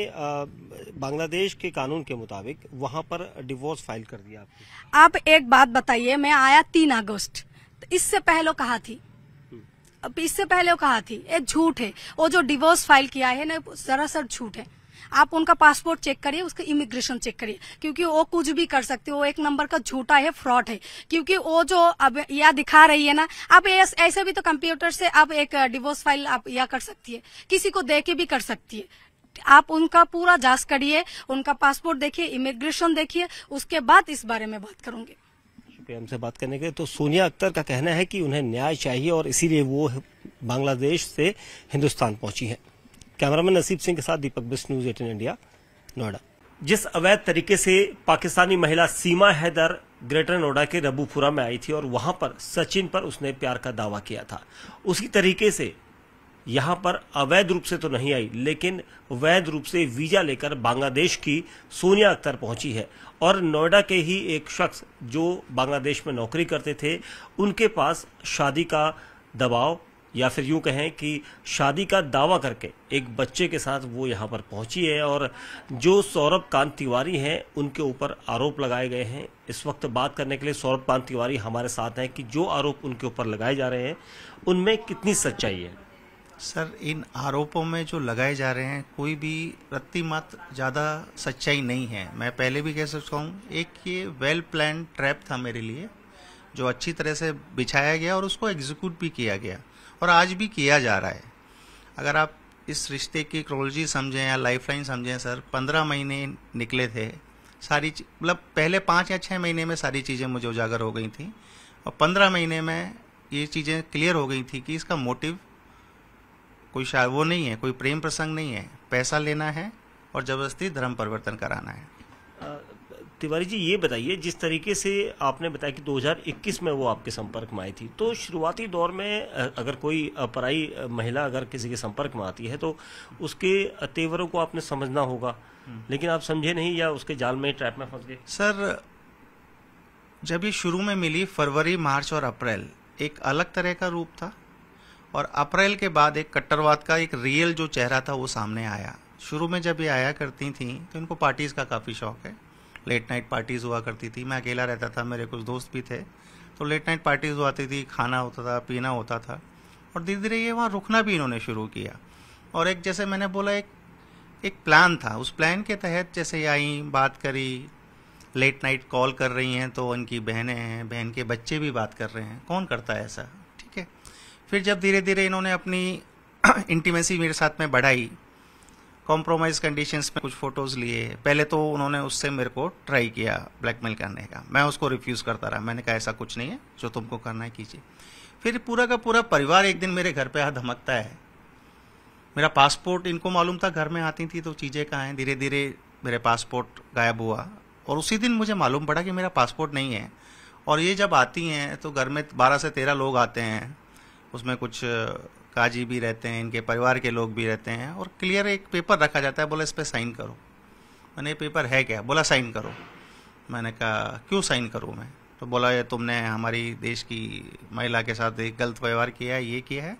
बांग्लादेश के कानून के मुताबिक वहाँ पर डिवोर्स फाइल कर दिया आप एक बात बताइए मैं आया तीन अगस्त तो इससे पहले कहा थी हम्म। अब इससे पहले कहा थी ये झूठ है वो जो डिवोर्स फाइल किया है ना सरासर झूठ है आप उनका पासपोर्ट चेक करिए उसका इमिग्रेशन चेक करिए क्योंकि वो कुछ भी कर सकते वो एक नंबर का झूठा है फ्रॉड है क्योंकि वो जो अब यह दिखा रही है ना आप ऐसे भी तो कंप्यूटर से आप एक डिवोर्स फाइल आप यह कर सकती है किसी को दे के भी कर सकती है आप उनका पूरा जांच करिए उनका पासपोर्ट देखिए इमिग्रेशन देखिए उसके बाद इस बारे में बात करूंगी शुक्रिया हमसे बात करने के तो सोनिया अख्तर का कहना है कि उन्हें न्याय चाहिए और इसीलिए वो बांग्लादेश से हिंदुस्तान पहुंची है कैमरामैन नसीब सिंह के साथ Deepak Bisht news eighteen India Noida जिस अवैध तरीके से पाकिस्तानी महिला सीमा हैदर ग्रेटर नोएडा के रबूपुरा में आई थी और वहां पर सचिन पर उसने प्यार का दावा किया था उसी तरीके से यहां पर अवैध रूप से तो नहीं आई लेकिन वैध रूप से वीजा लेकर बांग्लादेश की सोनिया अख्तर पहुंची है और नोएडा के ही एक शख्स जो बांग्लादेश में नौकरी करते थे उनके पास शादी का दबाव या फिर यूं कहें कि शादी का दावा करके एक बच्चे के साथ वो यहाँ पर पहुंची है और जो सौरभ कांत तिवारी हैं उनके ऊपर आरोप लगाए गए हैं इस वक्त बात करने के लिए सौरभ कांत तिवारी हमारे साथ हैं कि जो आरोप उनके ऊपर लगाए जा रहे हैं उनमें कितनी सच्चाई है सर इन आरोपों में जो लगाए जा रहे हैं कोई भी रत्ती मात्र ज़्यादा सच्चाई नहीं है मैं पहले भी कह सकता हूँ एक ये वेल प्लान ट्रैप था मेरे लिए जो अच्छी तरह से बिछाया गया और उसको एग्जीक्यूट भी किया गया और आज भी किया जा रहा है अगर आप इस रिश्ते की क्रोलॉजी समझें या लाइफलाइन समझें सर पंद्रह महीने निकले थे सारी मतलब पहले पाँच या छः महीने में सारी चीज़ें मुझे उजागर हो गई थी और पंद्रह महीने में ये चीज़ें क्लियर हो गई थी कि इसका मोटिव कोई शायद वो नहीं है कोई प्रेम प्रसंग नहीं है पैसा लेना है और ज़बरदस्ती धर्म परिवर्तन कराना है तिवारी जी ये बताइए जिस तरीके से आपने बताया कि 2021 में वो आपके संपर्क में आई थी तो शुरुआती दौर में अगर कोई पराई महिला अगर किसी के संपर्क में आती है तो उसके तेवरों को आपने समझना होगा हम्म। लेकिन आप समझे नहीं या उसके जाल में ट्रैप में फंस गए सर जब ये शुरू में मिली फरवरी मार्च और अप्रैल एक अलग तरह का रूप था और अप्रैल के बाद एक कट्टरवाद का एक रियल जो चेहरा था वो सामने आया शुरू में जब ये आया करती थी तो इनको पार्टीज का काफ़ी शौक है लेट नाइट पार्टीज़ हुआ करती थी मैं अकेला रहता था मेरे कुछ दोस्त भी थे तो लेट नाइट पार्टीज़ हुआ थी खाना होता था पीना होता था और धीरे धीरे ये वहाँ रुकना भी इन्होंने शुरू किया और एक जैसे मैंने बोला एक एक प्लान था उस प्लान के तहत जैसे आई बात करी लेट नाइट कॉल कर रही हैं तो उनकी बहनें हैं बहन के बच्चे भी बात कर रहे हैं कौन करता है ऐसा ठीक है फिर जब धीरे धीरे इन्होंने अपनी इंटीमेसी मेरे साथ में बढ़ाई कॉम्प्रोमाइज कंडीशंस में कुछ फोटोज लिए पहले तो उन्होंने उससे मेरे को ट्राई किया ब्लैकमेल करने का मैं उसको रिफ्यूज़ करता रहा मैंने कहा ऐसा कुछ नहीं है जो तुमको करना है कीजिए फिर पूरा का पूरा परिवार एक दिन मेरे घर पे आ धमकता है मेरा पासपोर्ट इनको मालूम था घर में आती थी तो चीज़ें कहाँ हैं धीरे धीरे मेरे पासपोर्ट गायब हुआ और उसी दिन मुझे मालूम पड़ा कि मेरा पासपोर्ट नहीं है और ये जब आती हैं तो घर में बारह से तेरह लोग आते हैं उसमें कुछ काजी भी रहते हैं इनके परिवार के लोग भी रहते हैं और क्लियर एक पेपर रखा जाता है बोला इस पर साइन करो मैंने ये पेपर है क्या बोला साइन करो मैंने कहा क्यों साइन करूँ मैं तो बोला ये तुमने हमारी देश की महिला के साथ एक गलत व्यवहार किया है ये किया है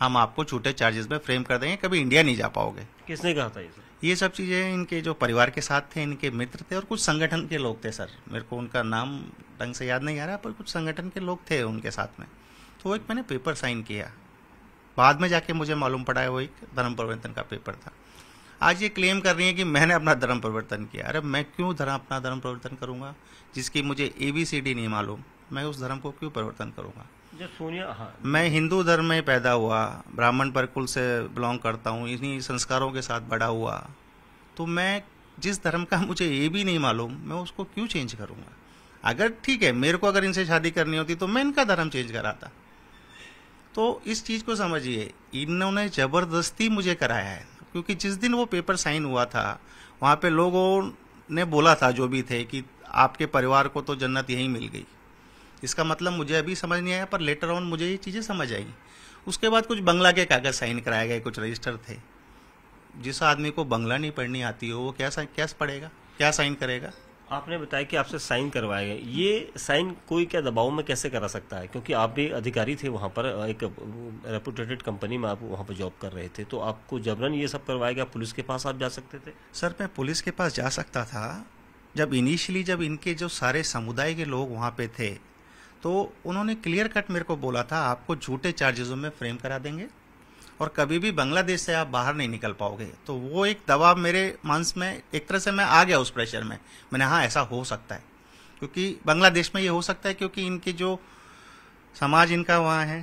हम आपको छोटे चार्जेस में फ्रेम कर देंगे कभी इंडिया नहीं जा पाओगे किसने कहा था ये ये सब चीज़ें इनके जो परिवार के साथ थे इनके मित्र थे और कुछ संगठन के लोग थे सर मेरे को उनका नाम ढंग से याद नहीं आ रहा पर कुछ संगठन के लोग थे उनके साथ में तो एक मैंने पेपर साइन किया बाद में जाके मुझे मालूम पड़ा है वो एक धर्म परिवर्तन का पेपर था आज ये क्लेम कर रही है कि मैंने अपना धर्म परिवर्तन किया अरे मैं क्यों धर्म अपना धर्म परिवर्तन करूंगा जिसकी मुझे ए बी सी डी नहीं मालूम मैं उस धर्म को क्यों परिवर्तन करूंगा हाँ। मैं हिंदू धर्म में पैदा हुआ ब्राह्मण पर कुल से बिलोंग करता हूँ इन्हीं संस्कारों के साथ बड़ा हुआ तो मैं जिस धर्म का मुझे ये भी नहीं मालूम मैं उसको क्यों चेंज करूँगा अगर ठीक है मेरे को अगर इनसे शादी करनी होती तो मैं इनका धर्म चेंज कराता तो इस चीज़ को समझिए इन्होंने ज़बरदस्ती मुझे कराया है क्योंकि जिस दिन वो पेपर साइन हुआ था वहाँ पे लोगों ने बोला था जो भी थे कि आपके परिवार को तो जन्नत यहीं मिल गई इसका मतलब मुझे अभी समझ नहीं आया पर लेटर ऑन मुझे ये चीज़ें समझ आई उसके बाद कुछ बंगला के कागज़ साइन कराए गए कुछ रजिस्टर थे जिस आदमी को बंगला नहीं पढ़नी आती हो वो क्या क्या पढ़ेगा क्या साइन करेगा आपने बताया कि आपसे साइन करवाए गए ये साइन कोई क्या दबाव में कैसे करा सकता है क्योंकि आप भी अधिकारी थे वहाँ पर एक रेपुटेटेड कंपनी में आप वहाँ पर जॉब कर रहे थे तो आपको जबरन ये सब करवाया गया पुलिस के पास आप जा सकते थे सर मैं पुलिस के पास जा सकता था जब इनिशियली जब इनके जो सारे समुदाय के लोग वहाँ पे थे तो उन्होंने क्लियर कट मेरे को बोला था आपको झूठे चार्जेज़ों में फ्रेम करा देंगे और कभी भी बांग्लादेश से आप बाहर नहीं निकल पाओगे तो वो एक दबाव मेरे मंस में एक तरह से मैं आ गया उस प्रेशर में मैंने हाँ ऐसा हो सकता है क्योंकि बांग्लादेश में ये हो सकता है क्योंकि इनके जो समाज इनका वहाँ है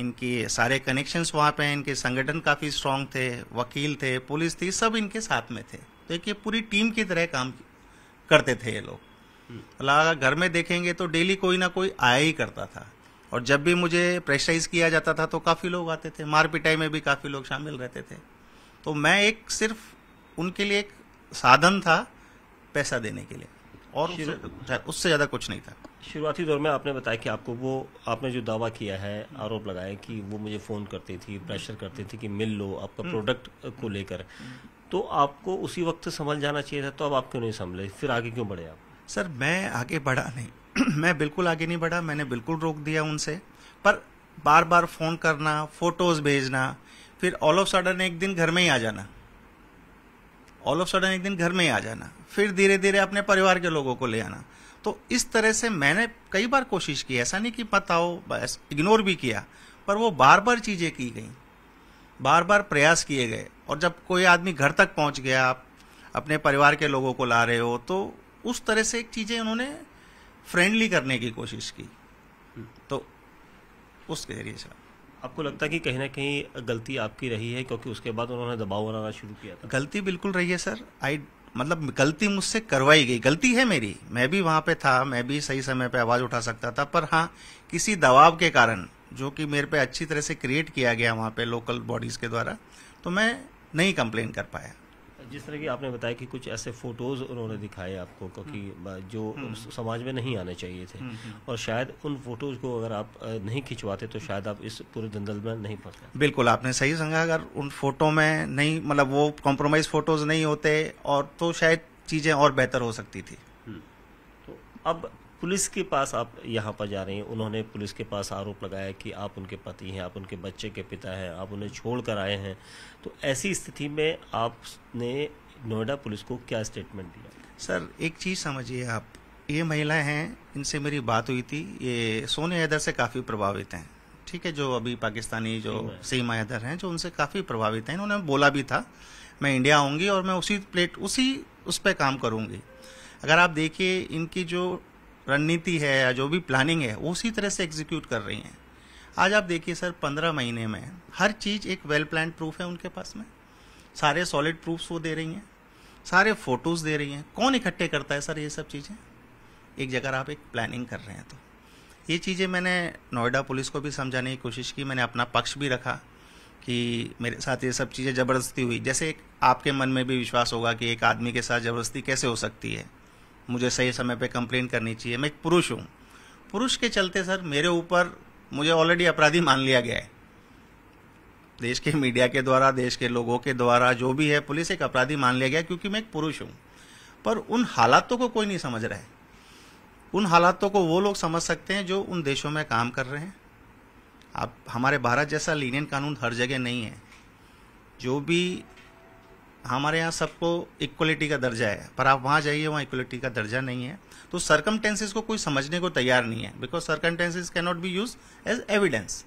इनके सारे कनेक्शंस वहाँ पे हैं इनके संगठन काफ़ी स्ट्रांग थे वकील थे पुलिस थी सब इनके साथ में थे तो एक ये पूरी टीम की तरह काम करते थे ये लोग हम्म। मतलब अगर घर में देखेंगे तो डेली कोई ना कोई आया ही करता था और जब भी मुझे प्रेशराइज किया जाता था तो काफ़ी लोग आते थे मार पिटाई में भी काफ़ी लोग शामिल रहते थे तो मैं एक सिर्फ उनके लिए एक साधन था पैसा देने के लिए और उससे ज़्यादा कुछ नहीं था शुरुआती दौर में आपने बताया कि आपको वो आपने जो दावा किया है आरोप लगाया कि वो मुझे फ़ोन करती थी प्रेशर करती थी कि मिल लो आपका प्रोडक्ट हम्म। को लेकर हम्म। तो आपको उसी वक्त संभल जाना चाहिए था तो अब आप क्यों नहीं संभले फिर आगे क्यों बढ़े आप सर मैं आगे बढ़ा नहीं मैं बिल्कुल आगे नहीं बढ़ा मैंने बिल्कुल रोक दिया उनसे पर बार बार फ़ोन करना फोटोज़ भेजना फिर ऑल ऑफ सडन एक दिन घर में ही आ जाना ऑल ऑफ सडन एक दिन घर में ही आ जाना फिर धीरे धीरे अपने परिवार के लोगों को ले आना तो इस तरह से मैंने कई बार कोशिश की ऐसा नहीं कि बताओ बस इग्नोर भी किया पर वो बार बार चीज़ें की गई बार बार प्रयास किए गए और जब कोई आदमी घर तक पहुंच गया आप अपने परिवार के लोगों को ला रहे हो तो उस तरह से एक चीज़ें उन्होंने फ्रेंडली करने की कोशिश की तो उसके जरिए से आपको लगता है कि कहीं ना कहीं गलती आपकी रही है क्योंकि उसके बाद उन्होंने दबाव बनाना शुरू किया था गलती बिल्कुल रही है सर आई मतलब गलती मुझसे करवाई गई गलती है मेरी मैं भी वहां पे था मैं भी सही समय पे आवाज उठा सकता था पर हाँ किसी दबाव के कारण जो कि मेरे पे अच्छी तरह से क्रिएट किया गया वहाँ पे लोकल बॉडीज के द्वारा तो मैं नहीं कंप्लेन कर पाया जिस तरह की आपने बताया कि कुछ ऐसे फोटोज़ उन्होंने दिखाए आपको क्योंकि हम्म। जो हम्म। समाज में नहीं आने चाहिए थे हम्म, और शायद उन फोटोज़ को अगर आप नहीं खिंचवाते तो शायद आप इस पूरे दंदल में नहीं पड़ते बिल्कुल आपने सही समझा अगर उन फोटो में नहीं मतलब वो कॉम्प्रोमाइज़ फ़ोटोज़ नहीं होते और तो शायद चीज़ें और बेहतर हो सकती थी तो अब पुलिस के पास आप यहाँ पर जा रही हैं उन्होंने पुलिस के पास आरोप लगाया कि आप उनके पति हैं आप उनके बच्चे के पिता हैं आप उन्हें छोड़ कर आए हैं तो ऐसी स्थिति में आपने नोएडा पुलिस को क्या स्टेटमेंट दिया सर एक चीज़ समझिए आप ये महिला हैं इनसे मेरी बात हुई थी ये सोने हैदर से काफ़ी प्रभावित हैं ठीक है जो अभी पाकिस्तानी जो सीमा हैदर हैं जो उनसे काफ़ी प्रभावित हैं इन्होंने बोला भी था मैं इंडिया आऊँगी और मैं उसी प्लेट उसी उस पर काम करूँगी अगर आप देखिए इनकी जो रणनीति है या जो भी प्लानिंग है वो उसी तरह से एग्जीक्यूट कर रही हैं आज आप देखिए सर पंद्रह महीने में हर चीज़ एक वेल प्लान प्रूफ है उनके पास में सारे सॉलिड प्रूफ्स वो दे रही हैं सारे फोटोज़ दे रही हैं कौन इकट्ठे करता है सर ये सब चीज़ें एक जगह आप एक प्लानिंग कर रहे हैं तो ये चीज़ें मैंने नोएडा पुलिस को भी समझाने की कोशिश की मैंने अपना पक्ष भी रखा कि मेरे साथ ये सब चीज़ें ज़बरदस्ती हुई जैसे एक आपके मन में भी विश्वास होगा कि एक आदमी के साथ ज़बरदस्ती कैसे हो सकती है मुझे सही समय पे कंप्लेन करनी चाहिए मैं एक पुरुष हूँ पुरुष के चलते सर मेरे ऊपर मुझे ऑलरेडी अपराधी मान लिया गया है देश के मीडिया के द्वारा देश के लोगों के द्वारा जो भी है पुलिस एक अपराधी मान लिया गया क्योंकि मैं एक पुरुष हूँ पर उन हालातों को कोई नहीं समझ रहा है उन हालातों को वो लोग समझ सकते हैं जो उन देशों में काम कर रहे हैं आप हमारे भारत जैसा लीनियन कानून हर जगह नहीं है जो भी हमारे यहाँ सबको इक्वलिटी का दर्जा है पर आप वहाँ जाइए वहाँ इक्वलिटी का दर्जा नहीं है तो सरकम को कोई समझने को तैयार नहीं है because circumstances can not be use as evidence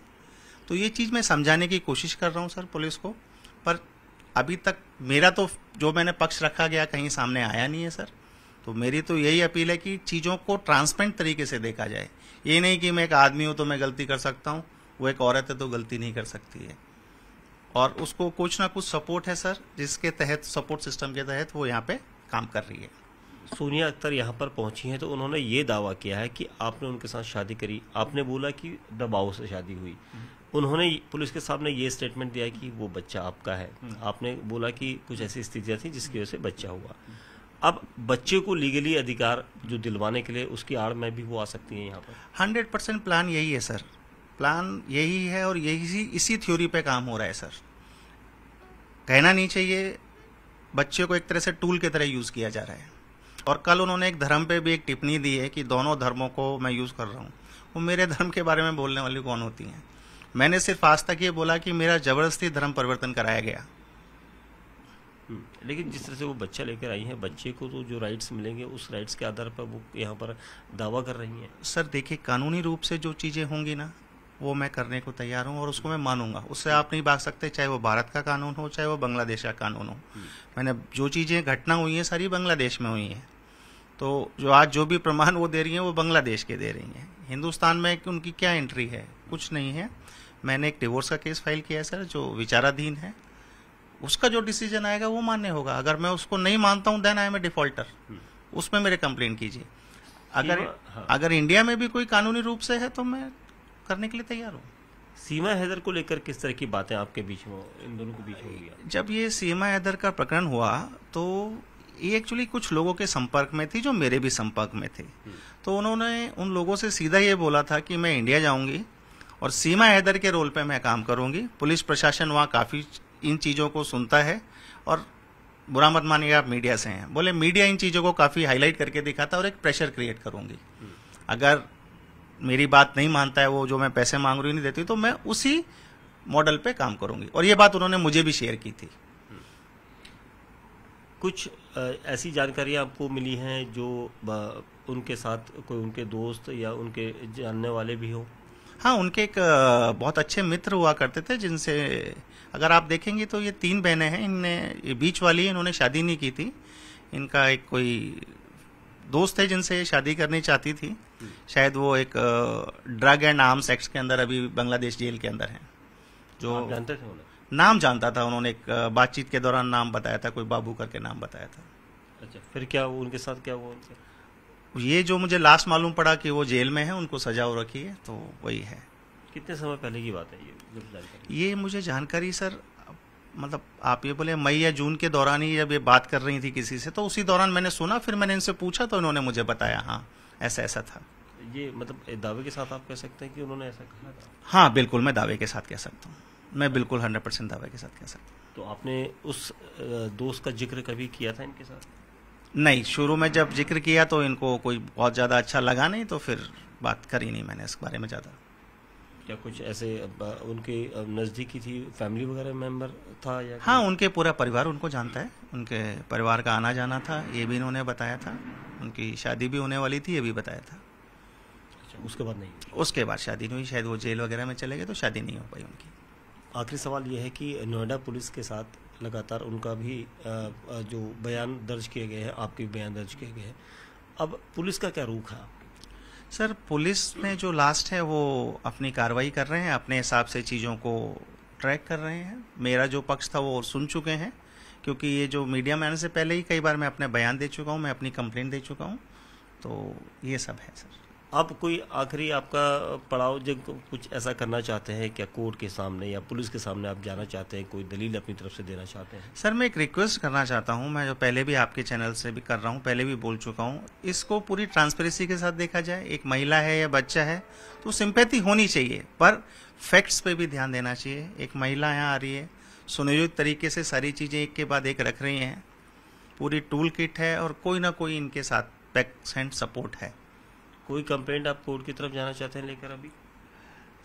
तो ये चीज़ मैं समझाने की कोशिश कर रहा हूँ सर पुलिस को पर अभी तक मेरा तो जो मैंने पक्ष रखा गया कहीं सामने आया नहीं है सर तो मेरी तो यही अपील है कि चीज़ों को ट्रांसपेरेंट तरीके से देखा जाए ये नहीं कि मैं एक आदमी हूँ तो मैं गलती कर सकता हूँ वो एक औरत है तो गलती नहीं कर सकती है और उसको कुछ ना कुछ सपोर्ट है सर जिसके तहत सपोर्ट सिस्टम के तहत वो यहाँ पे काम कर रही है सोनिया अख्तर यहाँ पर पहुंची है तो उन्होंने ये दावा किया है कि आपने उनके साथ शादी करी आपने बोला कि दबाव से शादी हुई उन्होंने पुलिस के सामने ये स्टेटमेंट दिया कि वो बच्चा आपका है आपने बोला कि कुछ ऐसी स्थितियाँ थी जिसकी वजह से बच्चा हुआ अब बच्चे को लीगली अधिकार जो दिलवाने के लिए उसकी आड़ में भी वो आ सकती है यहाँ पर हंड्रेड परसेंट प्लान यही है सर प्लान यही है और यही इसी थ्योरी पे काम हो रहा है सर कहना नहीं चाहिए बच्चे को एक तरह से टूल की तरह यूज़ किया जा रहा है और कल उन्होंने एक धर्म पे भी एक टिप्पणी दी है कि दोनों धर्मों को मैं यूज़ कर रहा हूँ वो मेरे धर्म के बारे में बोलने वाली कौन होती हैं मैंने सिर्फ आज तक ये बोला कि मेरा जबरदस्ती धर्म परिवर्तन कराया गया लेकिन जिस तरह से वो बच्चा लेकर आई है बच्चे को तो जो राइट्स मिलेंगे उस राइट्स के आधार पर वो यहाँ पर दावा कर रही है सर देखिए कानूनी रूप से जो चीज़ें होंगी ना वो मैं करने को तैयार हूँ और उसको मैं मानूंगा उससे आप नहीं भाग सकते चाहे वो भारत का कानून हो चाहे वो बांग्लादेश का कानून हो मैंने जो चीज़ें घटना हुई हैं सारी बांग्लादेश में हुई हैं तो जो आज जो भी प्रमाण वो दे रही हैं वो बांग्लादेश के दे रही हैं हिंदुस्तान में उनकी क्या एंट्री है कुछ नहीं है मैंने एक डिवोर्स का केस फाइल किया है सर जो विचाराधीन है उसका जो डिसीजन आएगा वो मान्य होगा अगर मैं उसको नहीं मानता हूँ then I am a defaulter उसमें मेरे कंप्लेन कीजिए अगर हाँ। अगर इंडिया में भी कोई कानूनी रूप से है तो मैं करने के लिए तैयार हो सीमा हैदर को लेकर किस तरह की बातें आपके बीच में इन दोनों के बीच होगी जब ये सीमा हैदर का प्रकरण हुआ तो ये एक्चुअली कुछ लोगों के संपर्क में थी जो मेरे भी संपर्क में थे हम्म। तो उन्होंने उन लोगों से सीधा ये बोला था कि मैं इंडिया जाऊंगी और सीमा हैदर के रोल पे मैं काम करूंगी पुलिस प्रशासन वहाँ काफ़ी इन चीज़ों को सुनता है और बुरा मत मानिए आप मीडिया से हैं बोले मीडिया इन चीज़ों को काफ़ी हाईलाइट करके दिखाता और एक प्रेशर क्रिएट करूंगी हम्म। अगर मेरी बात नहीं मानता है वो जो मैं पैसे मांग रही नहीं देती तो मैं उसी मॉडल पे काम करूंगी और ये बात उन्होंने मुझे भी शेयर की थी कुछ ऐसी जानकारियां आपको मिली हैं जो उनके साथ कोई उनके दोस्त या उनके जानने वाले भी हो हाँ उनके एक बहुत अच्छे मित्र हुआ करते थे जिनसे अगर आप देखेंगे तो ये तीन बहनें हैं इनने ये बीच वाली इन्होंने शादी नहीं की थी इनका एक कोई दोस्त है जिनसे शादी करनी चाहती थी शायद वो एक ड्रग एंड आर्म्स एक्ट के अंदर अभी बांग्लादेश जेल के अंदर है जो जानते थे नाम जानता था उन्होंने एक बातचीत के दौरान नाम बताया था कोई बाबू करके नाम बताया था अच्छा फिर क्या उनके साथ क्या हुआ उनके ये जो मुझे लास्ट मालूम पड़ा कि वो जेल में है उनको सजा हो रखी है तो वही है कितने समय पहले की बात है ये ये मुझे जानकारी सर मतलब आप ये बोले मई या जून के दौरान ही जब ये बात कर रही थी किसी से तो उसी दौरान मैंने सुना फिर मैंने इनसे पूछा तो इन्होंने मुझे बताया हाँ ऐसा ऐसा था ये मतलब दावे के साथ आप कह सकते हैं कि उन्होंने ऐसा कहा था हाँ बिल्कुल मैं दावे के साथ कह सकता हूँ मैं बिल्कुल हंड्रेड परसेंट दावे के साथ कह सकता हूँ तो आपने उस दोस्त का जिक्र कभी किया था इनके साथ नहीं शुरू में जब जिक्र किया तो इनको कोई बहुत ज़्यादा अच्छा लगा नहीं तो फिर बात करी नहीं मैंने इस बारे में ज़्यादा या कुछ ऐसे उनके नज़दीकी थी फैमिली वगैरह मेंबर था या हाँ उनके पूरा परिवार उनको जानता है उनके परिवार का आना जाना था ये भी इन्होंने बताया था उनकी शादी भी होने वाली थी ये भी बताया था अच्छा उसके बाद नहीं उसके बाद शादी नहीं हुई शायद वो जेल वगैरह में चले गए तो शादी नहीं हो पाई उनकी आखिरी सवाल ये है कि नोएडा पुलिस के साथ लगातार उनका भी जो बयान दर्ज किए गए हैं आपके भी बयान दर्ज किए गए हैं अब पुलिस का क्या रूख है सर पुलिस में जो लास्ट है वो अपनी कार्रवाई कर रहे हैं अपने हिसाब से चीज़ों को ट्रैक कर रहे हैं मेरा जो पक्ष था वो सुन चुके हैं क्योंकि ये जो मीडिया में आने से पहले ही कई बार मैं अपने बयान दे चुका हूँ मैं अपनी कंप्लेंट दे चुका हूँ तो ये सब है सर आप कोई आखिरी आपका पड़ाव जब कुछ ऐसा करना चाहते हैं क्या कोर्ट के सामने या पुलिस के सामने आप जाना चाहते हैं कोई दलील अपनी तरफ से देना चाहते हैं सर मैं एक रिक्वेस्ट करना चाहता हूं मैं जो पहले भी आपके चैनल से भी कर रहा हूं पहले भी बोल चुका हूं इसको पूरी ट्रांसपेरेंसी के साथ देखा जाए एक महिला है या बच्चा है तो सिंपैथी होनी चाहिए पर फैक्ट्स पर भी ध्यान देना चाहिए एक महिला यहाँ आ रही है सुनियोजित तरीके से सारी चीज़ें एक के बाद एक रख रही हैं पूरी टूल किट है और कोई ना कोई इनके साथ पैक्स एंड सपोर्ट है कोई कंप्लेंट आप कोर्ट की तरफ जाना चाहते हैं लेकर अभी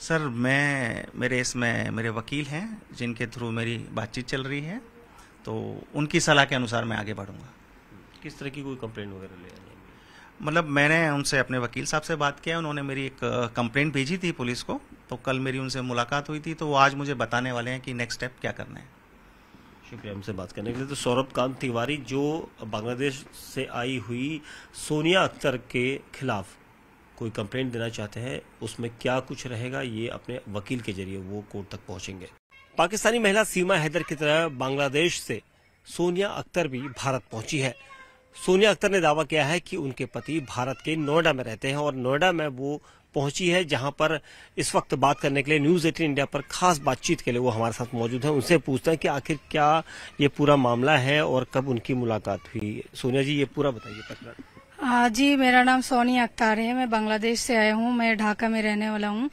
सर मैं मेरे इसमें मेरे वकील हैं जिनके थ्रू मेरी बातचीत चल रही है तो उनकी सलाह के अनुसार मैं आगे बढ़ूंगा किस तरह की कोई कंप्लेंट वगैरह ले मतलब मैंने उनसे अपने वकील साहब से बात किया उन्होंने मेरी एक कंप्लेंट भेजी थी पुलिस को तो कल मेरी उनसे मुलाकात हुई थी तो वो आज मुझे बताने वाले हैं कि नेक्स्ट स्टेप क्या करना है शुक्रिया हमसे बात करने के लिए तो सौरभ कांत तिवारी जो बांग्लादेश से आई हुई सोनिया अख्तर के खिलाफ कोई कंप्लेंट देना चाहते हैं उसमें क्या कुछ रहेगा ये अपने वकील के जरिए वो कोर्ट तक पहुंचेंगे पाकिस्तानी महिला सीमा हैदर की तरह बांग्लादेश से सोनिया अख्तर भी भारत पहुंची है सोनिया अख्तर ने दावा किया है कि उनके पति भारत के नोएडा में रहते हैं और नोएडा में वो पहुंची है जहां पर इस वक्त बात करने के लिए न्यूज एटीन इंडिया पर खास बातचीत के लिए वो हमारे साथ मौजूद है उनसे पूछते हैं कि आखिर क्या ये पूरा मामला है और कब उनकी मुलाकात हुई सोनिया जी ये पूरा बताइए प्रकरण जी मेरा नाम सोनी अख्तार है मैं बांग्लादेश से आया हूँ मैं ढाका में रहने वाला हूँ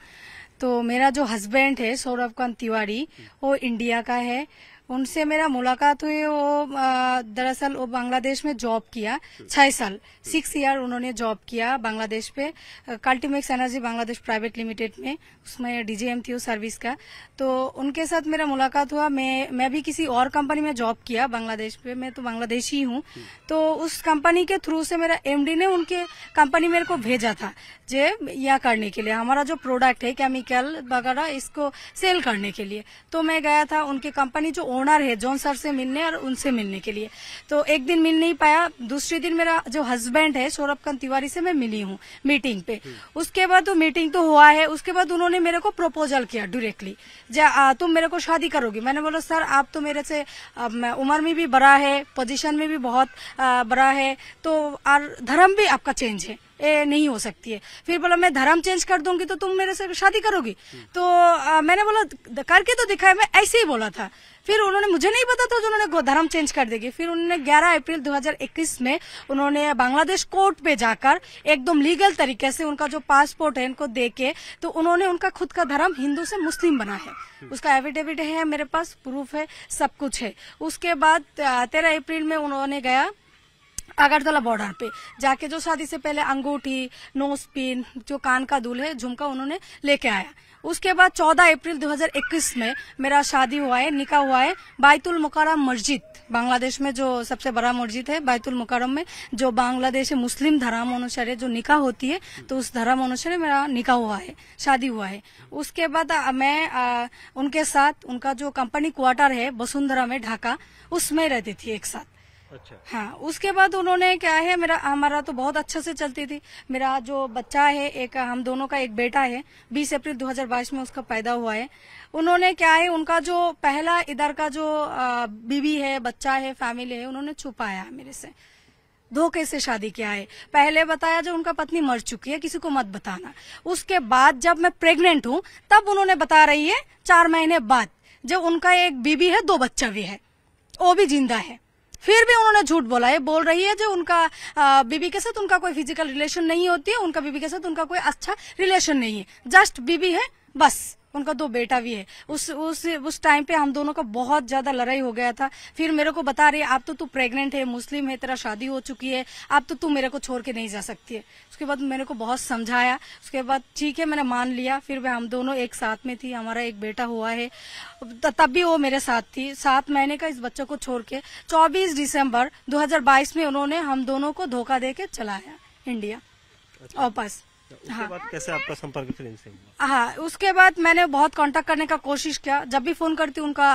तो मेरा जो हस्बैंड है सौरभ कांत तिवारी वो इंडिया का है उनसे मेरा मुलाकात हुई वो दरअसल वो बांग्लादेश में जॉब किया छह साल सिक्स ईयर उन्होंने जॉब किया बांग्लादेश पे कल्टीमेक्स एनर्जी बांग्लादेश प्राइवेट लिमिटेड में उसमें डीजीएम थी सर्विस का तो उनके साथ मेरा मुलाकात हुआ मैं मैं भी किसी और कंपनी में जॉब किया बांग्लादेश पे मैं तो बांग्लादेशी हूँ तो उस कंपनी के थ्रू से मेरा एमडी ने उनके कंपनी मेरे को भेजा था जे यह करने के लिए हमारा जो प्रोडक्ट है केमिकल वगैरह इसको सेल करने के लिए तो मैं गया था उनकी कंपनी जो ओनर है जॉन सर से मिलने और उनसे मिलने के लिए तो एक दिन मिल नहीं पाया दूसरे दिन मेरा जो हस्बैंड है सौरभ कंत तिवारी से मैं मिली हूँ मीटिंग पे उसके बाद तो मीटिंग तो हुआ है उसके बाद उन्होंने मेरे को प्रपोजल किया डायरेक्टली तुम मेरे को शादी करोगी मैंने बोला सर आप तो मेरे से उम्र में भी बड़ा है पोजीशन में भी बहुत बड़ा है तो और धर्म भी आपका चेंज है ए, नहीं हो सकती है फिर बोला मैं धर्म चेंज कर दूंगी तो तुम मेरे से शादी करोगी तो आ, मैंने बोला करके तो दिखाया मैं ऐसे ही बोला था फिर उन्होंने मुझे नहीं पता था जो उन्होंने धर्म चेंज कर देगी फिर उन्होंने 11 अप्रैल 2021 में उन्होंने बांग्लादेश कोर्ट पे जाकर एकदम लीगल तरीके से उनका जो पासपोर्ट है इनको दे के तो उन्होंने उनका खुद का धर्म हिंदू से मुस्लिम बना है उसका एफिडेविट है मेरे पास प्रूफ है सब कुछ है उसके बाद तेरह अप्रैल में उन्होंने गया अगरतला बॉर्डर पे जाके जो शादी से पहले अंगूठी नोस पिन जो कान का दूल है झुमका उन्होंने लेके आया उसके बाद 14 अप्रैल 2021 में मेरा शादी हुआ है निका हुआ है बायतुल मुकरम मस्जिद बांग्लादेश में जो सबसे बड़ा मस्जिद है बायतुल मुकरम में जो बांग्लादेश मुस्लिम धर्म अनुसार जो निका होती है तो उस धर्म अनुसार मेरा निका हुआ है शादी हुआ है उसके बाद मैं आ, उनके साथ उनका जो कंपनी क्वार्टर है वसुंधरा में ढाका उसमें रहती थी एक साथ अच्छा हाँ उसके बाद उन्होंने क्या है मेरा हमारा तो बहुत अच्छे से चलती थी मेरा जो बच्चा है एक हम दोनों का एक बेटा है 20 अप्रैल 2022 में उसका पैदा हुआ है उन्होंने क्या है उनका जो पहला इधर का जो बीवी है बच्चा है फैमिली है उन्होंने छुपाया मेरे से धोखे से शादी किया है पहले बताया जो उनका पत्नी मर चुकी है किसी को मत बताना उसके बाद जब मैं प्रेग्नेंट हूँ तब उन्होंने बता रही है चार महीने बाद जब उनका एक बीबी है दो बच्चा भी है वो भी जिंदा है फिर भी उन्होंने झूठ बोला है बोल रही है जो उनका बीबी के साथ उनका कोई फिजिकल रिलेशन नहीं होती है उनका बीबी के साथ उनका कोई अच्छा रिलेशन नहीं है जस्ट बीबी है बस उनका दो बेटा भी है उस उस उस टाइम पे हम दोनों का बहुत ज्यादा लड़ाई हो गया था फिर मेरे को बता रही आप तो तू प्रेग्नेंट है मुस्लिम है तेरा शादी हो चुकी है आप तो तू मेरे को छोड़ के नहीं जा सकती है उसके बाद मेरे को बहुत समझाया उसके बाद ठीक है मैंने मान लिया फिर मैं हम दोनों एक साथ में थी हमारा एक बेटा हुआ है तब भी वो मेरे साथ थी सात महीने का इस बच्चों को छोड़ के चौबीस दिसम्बर दो में उन्होंने हम दोनों को धोखा दे के चलाया इंडिया अच्छा। वापस तो हाँ कैसे आपका संपर्क फिर इनसे हुआ हाँ उसके बाद मैंने बहुत कांटेक्ट करने का कोशिश किया जब भी फोन करती हूँ उनका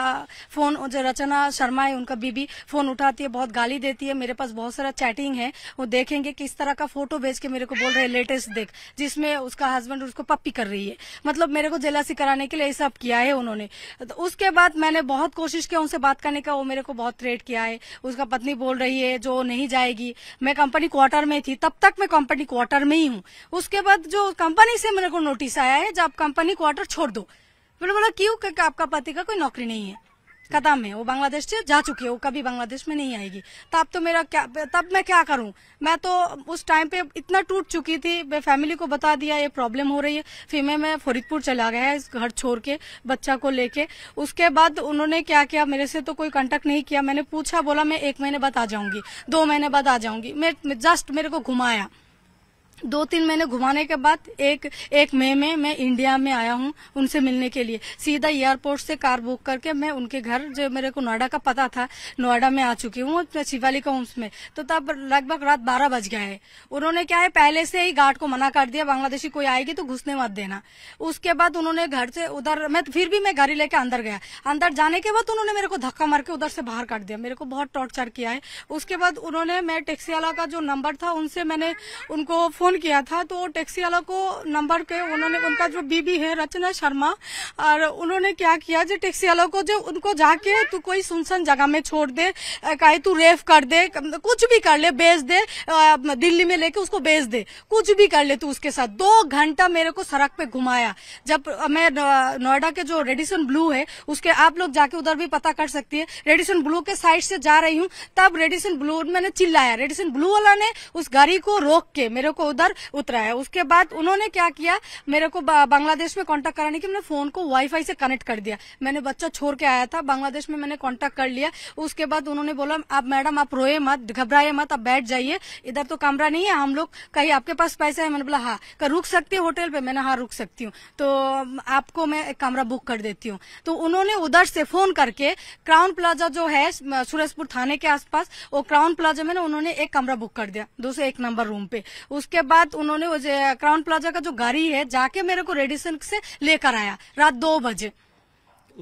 फोन जो रचना शर्मा है उनका बीबी फोन उठाती है बहुत गाली देती है मेरे पास बहुत सारा चैटिंग है वो देखेंगे किस तरह का फोटो भेज के मेरे को बोल रहे हैं लेटेस्ट देख जिसमें उसका हस्बैंड उसको पप्पी कर रही है मतलब मेरे को जेलासी कराने के लिए सब किया है उन्होंने तो उसके बाद मैंने बहुत कोशिश किया उनसे बात करने का वो मेरे को बहुत थ्रेट किया है उसका पत्नी बोल रही है जो नहीं जाएगी मैं कंपनी क्वार्टर में थी तब तक मैं कंपनी क्वार्टर में ही हूँ उसके बाद जो कंपनी से मेरे को नोटिस आया है आज आप कंपनी क्वार्टर छोड़ दो बोले बोला क्यों क्योंकि आपका पति का कोई नौकरी नहीं है कदम है वो बांग्लादेश से जा चुकी है वो कभी बांग्लादेश में नहीं आएगी तब तो मेरा क्या तब मैं क्या करूं मैं तो उस टाइम पे इतना टूट चुकी थी मैं फैमिली को बता दिया ये प्रॉब्लम हो रही है फिर मैं मैं फरीदपुर चला गया इस घर छोड़ के बच्चा को लेके उसके बाद उन्होंने क्या किया मेरे से तो कोई कॉन्टेक्ट नहीं किया मैंने पूछा बोला मैं एक महीने बाद आ जाऊंगी दो महीने बाद आ जाऊंगी मैं जस्ट मेरे को घुमाया दो तीन महीने घुमाने के बाद एक एक मई में मैं इंडिया में आया हूँ उनसे मिलने के लिए सीधा एयरपोर्ट से कार बुक करके मैं उनके घर जो मेरे को नोएडा का पता था नोएडा में आ चुकी हूँ शिवाली का होम्स में तो तब लगभग रात बारह बज गया है उन्होंने क्या है पहले से ही गार्ड को मना कर दिया बांग्लादेशी कोई आएगी तो घुसने मत देना उसके बाद उन्होंने घर से उधर मैं तो फिर भी मैं गाड़ी लेकर अंदर गया अंदर जाने के बाद उन्होंने मेरे को धक्का मार के उधर से बाहर काट दिया मेरे को बहुत टॉर्चर किया है उसके बाद उन्होंने मैं टैक्सी वाला का जो नंबर था उनसे मैंने उनको फोन किया था तो टैक्सी वाला को नंबर के उन्होंने उनका जो बीबी है रचना शर्मा और उन्होंने क्या किया जो टैक्सी वालों को जो उनको जाके तू कोई सुनसन जगह में छोड़ दे कहे तू रेफ कर दे कुछ भी कर ले बेच दे दिल्ली में लेके उसको बेच दे कुछ भी कर ले तू उसके साथ दो घंटा मेरे को सड़क पे घुमाया जब मैं नोएडा के जो रेडिसन ब्लू है उसके आप लोग जाके उधर भी पता कर सकती है रेडिसन ब्लू के साइड से जा रही हूँ तब रेडिसन ब्लू मैंने चिल्लाया रेडिसन ब्लू वाला ने उस गाड़ी को रोक के मेरे को उधर उतरा है उसके बाद उन्होंने क्या किया मेरे को बांग्लादेश में कॉन्टेक्ट कराने की मैंने फोन को वाईफाई से कनेक्ट कर दिया मैंने बच्चा छोड़ के आया था बांग्लादेश में मैंने कॉन्टेक्ट कर लिया उसके बाद उन्होंने बोला आप मैडम आप रोए मत घबराए मत आप बैठ जाइए इधर तो कमरा नहीं है हम लोग कहीं आपके पास पैसे है मैंने बोला हाँ कर रुक सकती है होटल पे मैंने हाँ रुक सकती हूँ तो आपको मैं एक कमरा बुक कर देती हूँ तो उन्होंने उधर से फोन करके क्राउन प्लाजा जो है सूरजपुर थाने के आसपास वो क्राउन प्लाजा में ना उन्होंने एक कमरा बुक कर दिया दो एक नंबर रूम पे उसके बाद उन्होंने क्राउन प्लाजा का जो गाड़ी है जाके मेरे को रेडिसन से लेकर आया रात दो बजे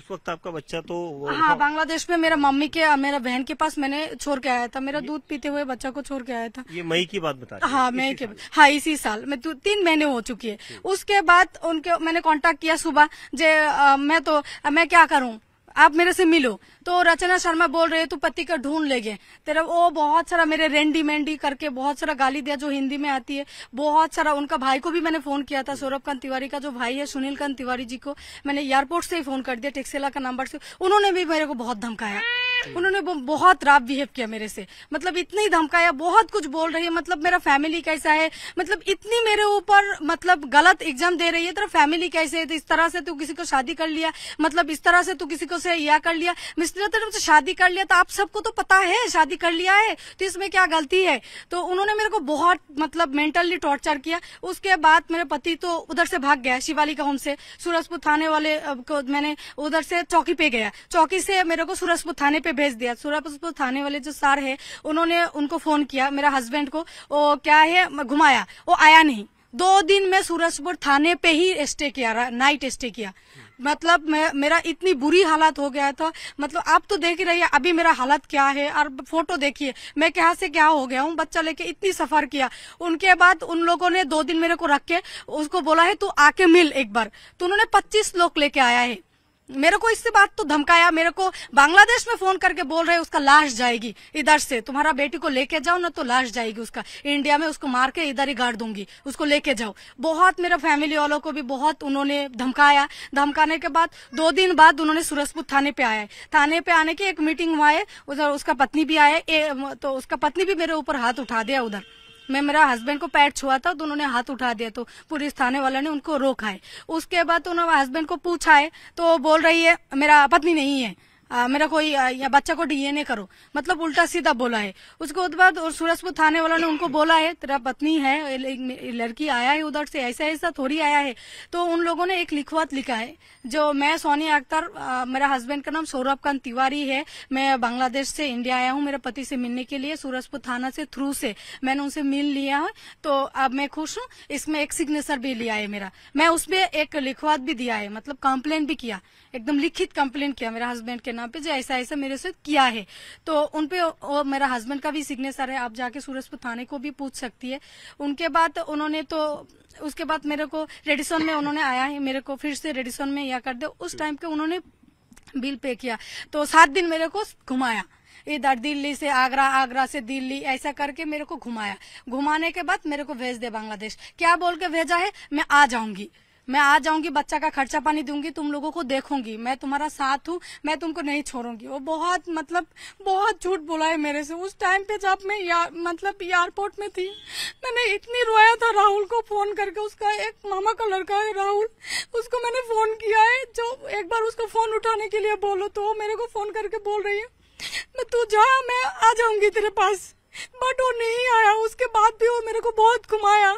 उस वक्त आपका बच्चा तो हाँ बांग्लादेश में मेरा मम्मी के मेरा बहन के पास मैंने छोड़ के आया था मेरा दूध पीते हुए बच्चा को छोड़ के आया था ये मई की बात बता हाँ मई के हाँ इसी साल में तीन महीने हो चुकी है उसके बाद उनके मैंने कांटेक्ट किया सुबह जे आ, मैं तो मैं क्या करूँ आप मेरे से मिलो तो रचना शर्मा बोल रहे तू पति का ढूंढ लेंगे तेरा वो बहुत सारा मेरे रेंडी मेंडी करके बहुत सारा गाली दिया जो हिंदी में आती है बहुत सारा उनका भाई को भी मैंने फोन किया था सौरभ कांत तिवारी का जो भाई है सुनील कांत तिवारी जी को मैंने एयरपोर्ट से ही फोन कर दिया टेक्सेला का नंबर से उन्होंने भी मेरे को बहुत धमकाया उन्होंने बहुत राफ बिहेव किया मेरे से मतलब इतनी धमकाया बहुत कुछ बोल रही है मतलब मेरा फैमिली कैसा है मतलब इतनी मेरे ऊपर मतलब गलत एग्जाम दे रही है तेरा फैमिली कैसे है तो इस तरह से तू किसी को शादी कर लिया मतलब इस तरह से तू किसी को से या कर लिया मिस्टर तेरे तो मुझसे शादी कर लिया तो आप सबको तो पता है शादी कर लिया है तो इसमें क्या गलती है तो उन्होंने मेरे को बहुत मतलब मेंटली टॉर्चर किया उसके बाद मेरे पति तो उधर से भाग गया शिवाली का होम से सूरजपुर थाने वाले को मैंने उधर से चौकी पे गया चौकी से मेरे को सूरजपुर थाने पे भेज दिया सूरजपुर थाने वाले जो सार है उन्होंने उनको फोन किया मेरा हस्बैंड को वो क्या है घुमाया वो आया नहीं दो दिन में सूरजपुर थाने पे ही स्टे किया नाइट स्टे किया मतलब मैं मेरा इतनी बुरी हालत हो गया था मतलब आप तो देख रही है अभी मेरा हालत क्या है और फोटो देखिए मैं क्या से क्या हो गया हूँ बच्चा लेके इतनी सफर किया उनके बाद उन लोगों ने दो दिन मेरे को रख के उसको बोला है तू आके मिल एक बार तो उन्होंने पच्चीस लोग लेके आया है मेरे को इससे बात तो धमकाया मेरे को बांग्लादेश में फोन करके बोल रहे उसका लाश जाएगी इधर से तुम्हारा बेटी को लेके जाओ ना तो लाश जाएगी उसका इंडिया में उसको मार के इधर ही गाड़ दूंगी उसको लेके जाओ बहुत मेरे फैमिली वालों को भी बहुत उन्होंने धमकाया धमकाने के बाद दो दिन बाद उन्होंने सूरजपुर थाने पे आया थाने पे आने की एक मीटिंग हुआ है उधर उसका पत्नी भी आया तो उसका पत्नी भी मेरे ऊपर हाथ उठा दिया उधर मैं मेरा हस्बैंड को पैर छुआ था तो उन्होंने हाथ उठा दिया तो पुलिस थाने वाला ने उनको रोका है उसके बाद तो उन्होंने हस्बैंड को पूछा है तो बोल रही है मेरा पत्नी नहीं है आ, मेरा कोई आ, या बच्चा को डीएनए करो मतलब उल्टा सीधा बोला है उसके बाद और सूरजपुर थाने वालों ने उनको बोला है तेरा पत्नी है लड़की आया है उधर से ऐसा ऐसा थोड़ी आया है तो उन लोगों ने एक लिखवत लिखा है जो मैं सोनिया अख्तर मेरा हस्बैंड का नाम सौरभ कांत तिवारी है मैं बांग्लादेश से इंडिया आया हूँ मेरे पति से मिलने के लिए सूरजपुर थाना से थ्रू से मैंने उनसे मिल लिया है तो अब मैं खुश हूँ इसमें एक सिग्नेचर भी लिया है मेरा मैं उसमें एक लिखवात भी दिया है मतलब कम्प्लेन भी किया एकदम लिखित कम्प्लेन किया मेरे हस्बैंड के नाम पे जो ऐसा ऐसा मेरे से किया है तो उनपे और मेरा हस्बैंड का भी सिग्नेचर है आप जाके सूरजपुर थाने को भी पूछ सकती है उनके बाद उन्होंने तो उसके बाद मेरे को रेडिसन में उन्होंने आया है मेरे को फिर से रेडिसन में या कर दे उस टाइम पे उन्होंने बिल पे किया तो सात दिन मेरे को घुमाया इधर दिल्ली से आगरा आगरा से दिल्ली ऐसा करके मेरे को घुमाया घुमाने के बाद मेरे को भेज दे बांग्लादेश क्या बोल के भेजा है मैं आ जाऊंगी मैं आ जाऊंगी बच्चा का खर्चा पानी दूंगी तुम लोगों को देखूंगी मैं तुम्हारा साथ हूँ मैं तुमको नहीं छोड़ूंगी वो बहुत मतलब बहुत झूठ बोला है मेरे से उस टाइम पे जब मैं मतलब एयरपोर्ट में थी मैंने इतनी रोया था राहुल को फोन करके उसका एक मामा का लड़का है राहुल उसको मैंने फोन किया है जो एक बार उसको फोन उठाने के लिए बोलो तो मेरे को फोन करके बोल रही है मैं तू जा मैं आ जाऊंगी तेरे पास बट वो नहीं आया उसके बाद भी वो मेरे को बहुत घुमाया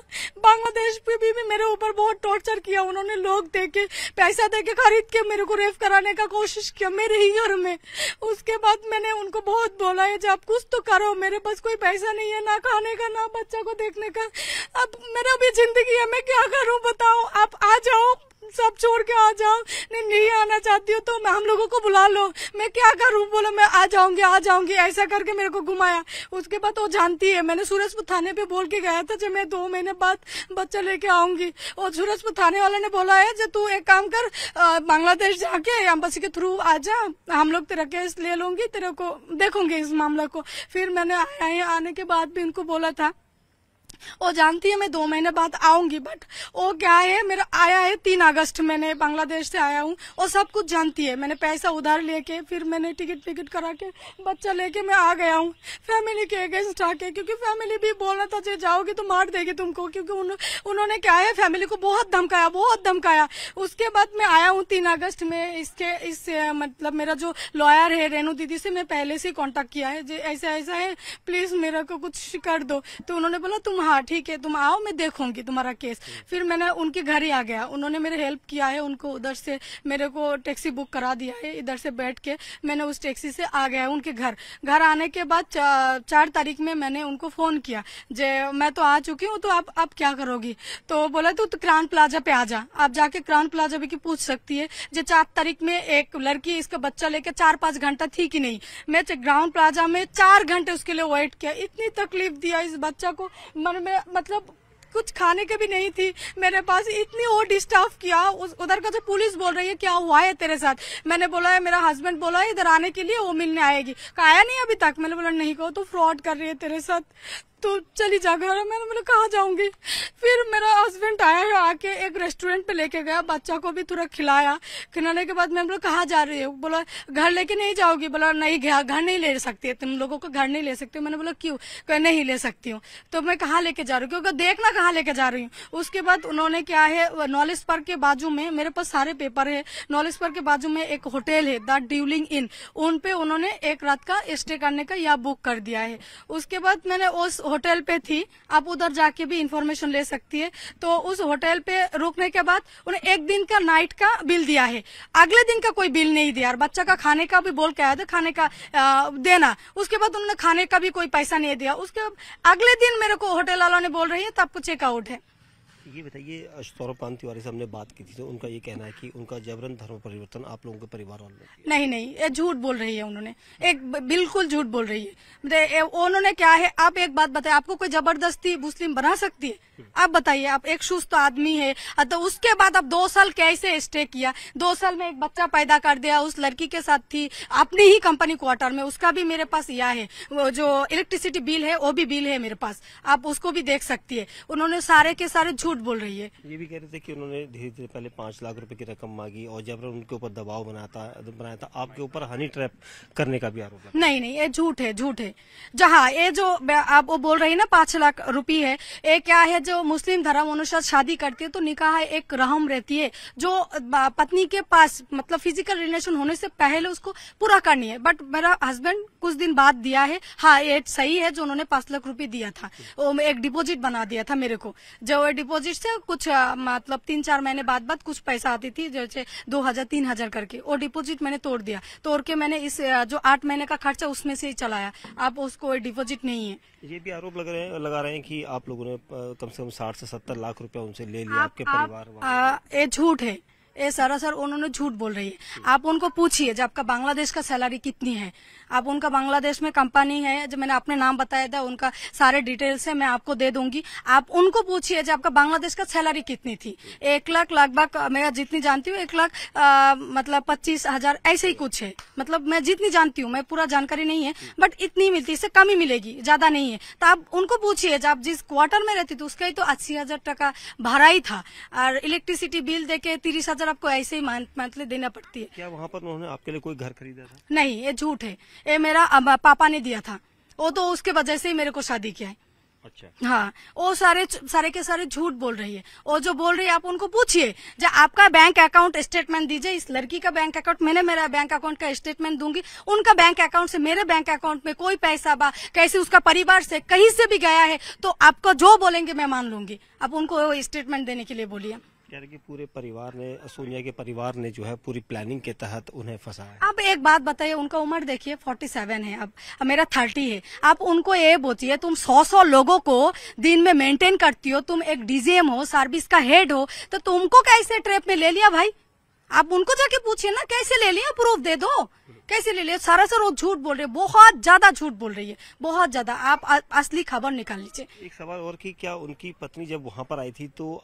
बांग्लादेश पे भी, भी मेरे ऊपर बहुत टॉर्चर किया उन्होंने लोग दे के पैसा दे के खरीद के मेरे को रेफ कराने का कोशिश किया मेरे ही घर में उसके बाद मैंने उनको बहुत बोला है जब कुछ तो करो मेरे पास कोई पैसा नहीं है ना खाने का ना बच्चा को देखने का अब मेरा भी जिंदगी है मैं क्या करूँ बताओ आप आ जाओ सब छोड़ के आ जाओ नहीं नहीं आना चाहती हो तो मैं हम लोगों को बुला लो मैं क्या करूँ बोलो मैं आ जाऊंगी आ जाऊंगी ऐसा करके मेरे को घुमाया उसके बाद वो जानती है मैंने सूरजपुर थाने पे बोल के गया था जब मैं दो महीने बाद बच्चा लेके आऊंगी और सूरजपुर थाने वाले ने बोला है जब तू एक काम कर बांग्लादेश जाके एम्बेसी के थ्रू आ जा हम लोग तेरा केस ले लूंगी तेरे को देखूंगी इस मामला को फिर मैंने आने के बाद भी उनको बोला था वो जानती है मैं दो महीने बाद आऊंगी बट वो क्या है मेरा आया है तीन अगस्त मैंने बांग्लादेश से आया हूँ वो सब कुछ जानती है मैंने पैसा उधार लेके फिर मैंने टिकट विकट करा के बच्चा लेके मैं आ गया हूँ फैमिली के अगेंस्ट आके क्योंकि फैमिली भी बोल रहा था जो जाओगे तो मार देगी तुमको क्योंकि उन, उन्होंने क्या है फैमिली को बहुत धमकाया बहुत धमकाया उसके बाद मैं आया हूँ तीन अगस्त में इसके इस मतलब मेरा जो लॉयर है रेणु दीदी से मैं पहले से कॉन्टेक्ट किया है ऐसा ऐसा है प्लीज मेरा को कुछ कर दो तो उन्होंने बोला तुम हाँ ठीक है तुम आओ मैं देखूंगी तुम्हारा केस फिर मैंने उनके घर ही आ गया उन्होंने मेरे हेल्प किया है उनको उधर से मेरे को टैक्सी बुक करा दिया है इधर से बैठ के मैंने उस टैक्सी से आ गया उनके घर घर आने के बाद चा, चार तारीख में मैंने उनको फोन किया जे मैं तो आ चुकी हूँ तो आप आप क्या करोगी तो बोला तो, तो क्रांत प्लाजा पे आ जा आप जाके क्रांत प्लाजा भी की पूछ सकती है जे चार तारीख में एक लड़की इसका बच्चा लेके चार पांच घंटा थी कि नहीं मैं ग्राउंड प्लाजा में चार घंटे उसके लिए वेट किया इतनी तकलीफ दिया इस बच्चा को मन और मैं मतलब कुछ खाने के भी नहीं थी मेरे पास इतनी और डिस्टर्ब किया उधर का जो पुलिस बोल रही है क्या हुआ है तेरे साथ मैंने बोला है मेरा हस्बैंड बोला है इधर आने के लिए वो मिलने आएगी आया नहीं अभी तक मैंने बोला नहीं कहो तो फ्रॉड कर रही है तेरे साथ तो चली जा घर मैंने बोला कहा जाऊंगी फिर मेरा हस्बैंड आया आके एक रेस्टोरेंट पे लेके गया बच्चा को भी थोड़ा खिलाया खिलाने के बाद मैंने बोला कहा जा रही है बोला घर लेके नहीं जाओगी बोला नहीं गया घर नहीं ले सकती है तुम लोगों को घर नहीं ले सकती मैंने बोला क्यों क्या नहीं ले सकती हूँ तो मैं कहाँ लेके जा रही हूँ क्योंकि देखना कहाँ लेके जा रही हूँ उसके बाद उन्होंने क्या है नॉलेज पार्क के बाजू में मेरे पास सारे पेपर है नॉलेज पार्क के बाजू में एक होटल है द ड्यूलिंग इन उनपे उन्होंने एक रात का स्टे करने का या बुक कर दिया है उसके बाद मैंने उस होटल पे थी आप उधर जाके भी इंफॉर्मेशन ले सकती है तो उस होटल पे रुकने के बाद उन्हें एक दिन का नाइट का बिल दिया है अगले दिन का कोई बिल नहीं दिया और बच्चा का खाने का भी बोल के आया था खाने का आ, देना उसके बाद उन्होंने खाने का भी कोई पैसा नहीं दिया उसके अगले दिन मेरे को होटल वालों ने बोल रही है तो आपको चेकआउट है ये बताइए सौरभ पान तिवारी से हमने बात की थी तो उनका ये कहना है कि उनका जबरन धर्म परिवर्तन आप लोगों के परिवार वालों ने नहीं नहीं ये झूठ बोल रही है उन्होंने एक बिल्कुल झूठ बोल रही है मतलब उन्होंने क्या है आप एक बात बताए आपको कोई जबरदस्ती मुस्लिम बना सकती है हम्म। आप बताइए आप एक सुस्त आदमी है तो उसके बाद आप दो साल कैसे स्टे किया दो साल में एक बच्चा पैदा कर दिया उस लड़की के साथ थी अपनी ही कंपनी क्वार्टर में उसका भी मेरे पास यह है जो इलेक्ट्रिसिटी बिल है वो भी बिल है मेरे पास आप उसको भी देख सकती है उन्होंने सारे के सारे झूठ बोल रही है ये भी कह रहे थे कि उन्होंने धीरे धीरे पहले पांच लाख रुपए की रकम मांगी और जब उनके ऊपर दबाव बनाता बनाया था आपके ऊपर हनी ट्रैप करने का भी आरोप नहीं नहीं ये झूठ है झूठ है जहाँ ये जो आप वो बोल रही है ना पांच लाख रुपये है ये क्या है जो मुस्लिम धर्म अनुसार शादी करती है तो निकाह एक रहम रहती है जो पत्नी के पास मतलब फिजिकल रिलेशन होने से पहले उसको पूरा करनी है बट मेरा हस्बैंड कुछ दिन बाद दिया है हाँ ये सही है जो उन्होंने पांच लाख रुपए दिया था वो एक डिपोजिट बना दिया था मेरे को जो डिपोजिट से कुछ मतलब तीन चार महीने बाद बाद कुछ पैसा आती थी जैसे दो हजार तीन हजार करके वो डिपोजिट मैंने तोड़ दिया तोड़ के मैंने इस जो आठ महीने का खर्चा उसमें से ही चलाया अब उसको डिपोजिट नहीं है ये भी आरोप लग रहे हैं लगा रहे हैं कि आप लोगों ने कम से कम साठ से सत्तर लाख रुपया उनसे ले लिया आप, आपके परिवार ये झूठ है ये सारा सर उन्होंने झूठ बोल रही है आप उनको पूछिए जब आपका बांग्लादेश का सैलरी कितनी है आप उनका बांग्लादेश में कंपनी है जो मैंने अपने नाम बताया था उनका सारे डिटेल्स है मैं आपको दे दूंगी आप उनको पूछिए जब आपका बांग्लादेश का सैलरी कितनी थी एक लाख लगभग मैं जितनी जानती हूँ एक लाख मतलब पच्चीस हजार ऐसे ही कुछ है मतलब मैं जितनी जानती हूँ मैं पूरा जानकारी नहीं है बट इतनी मिलती इससे कम ही मिलेगी ज्यादा नहीं है तो आप उनको पूछिए आप जिस क्वार्टर में रहती थी उसका ही तो अस्सी हजार टका भाड़ा ही था और इलेक्ट्रिसिटी बिल देके तीस हजार सर आपको ऐसे ही मंथली देना पड़ती है क्या वहाँ पर उन्होंने आपके लिए कोई घर खरीदा था नहीं ये झूठ है ये मेरा पापा ने दिया था वो तो उसके वजह से ही मेरे को शादी किया है अच्छा हाँ वो सारे सारे के सारे झूठ बोल रही है और जो बोल रही है आप उनको पूछिए जब आपका बैंक अकाउंट स्टेटमेंट दीजिए इस लड़की का बैंक अकाउंट मैंने मेरा बैंक अकाउंट का स्टेटमेंट दूंगी उनका बैंक अकाउंट से मेरे बैंक अकाउंट में कोई पैसा बा कैसे उसका परिवार से कहीं से भी गया है तो आपको जो बोलेंगे मैं मान लूंगी आप उनको स्टेटमेंट देने के लिए बोलिए कि पूरे परिवार ने सोनिया के परिवार ने जो है पूरी प्लानिंग के तहत उन्हें फंसाया अब एक बात बताइए उनका उम्र देखिए 47 है अब मेरा 30 है आप उनको ये है तुम 100-100 लोगों को दिन में मेंटेन करती हो तुम एक डीजीएम हो सर्विस का हेड हो तो तुमको कैसे ट्रेप में ले लिया भाई आप उनको जाके पूछिए ना कैसे ले लिया प्रूफ दे दो कैसे ले लिया सारा सर वो झूठ बोल रहे बहुत ज्यादा झूठ बोल रही है बहुत ज्यादा आप असली खबर निकाल लीजिए एक सवाल और की क्या उनकी पत्नी जब वहाँ पर आई थी तो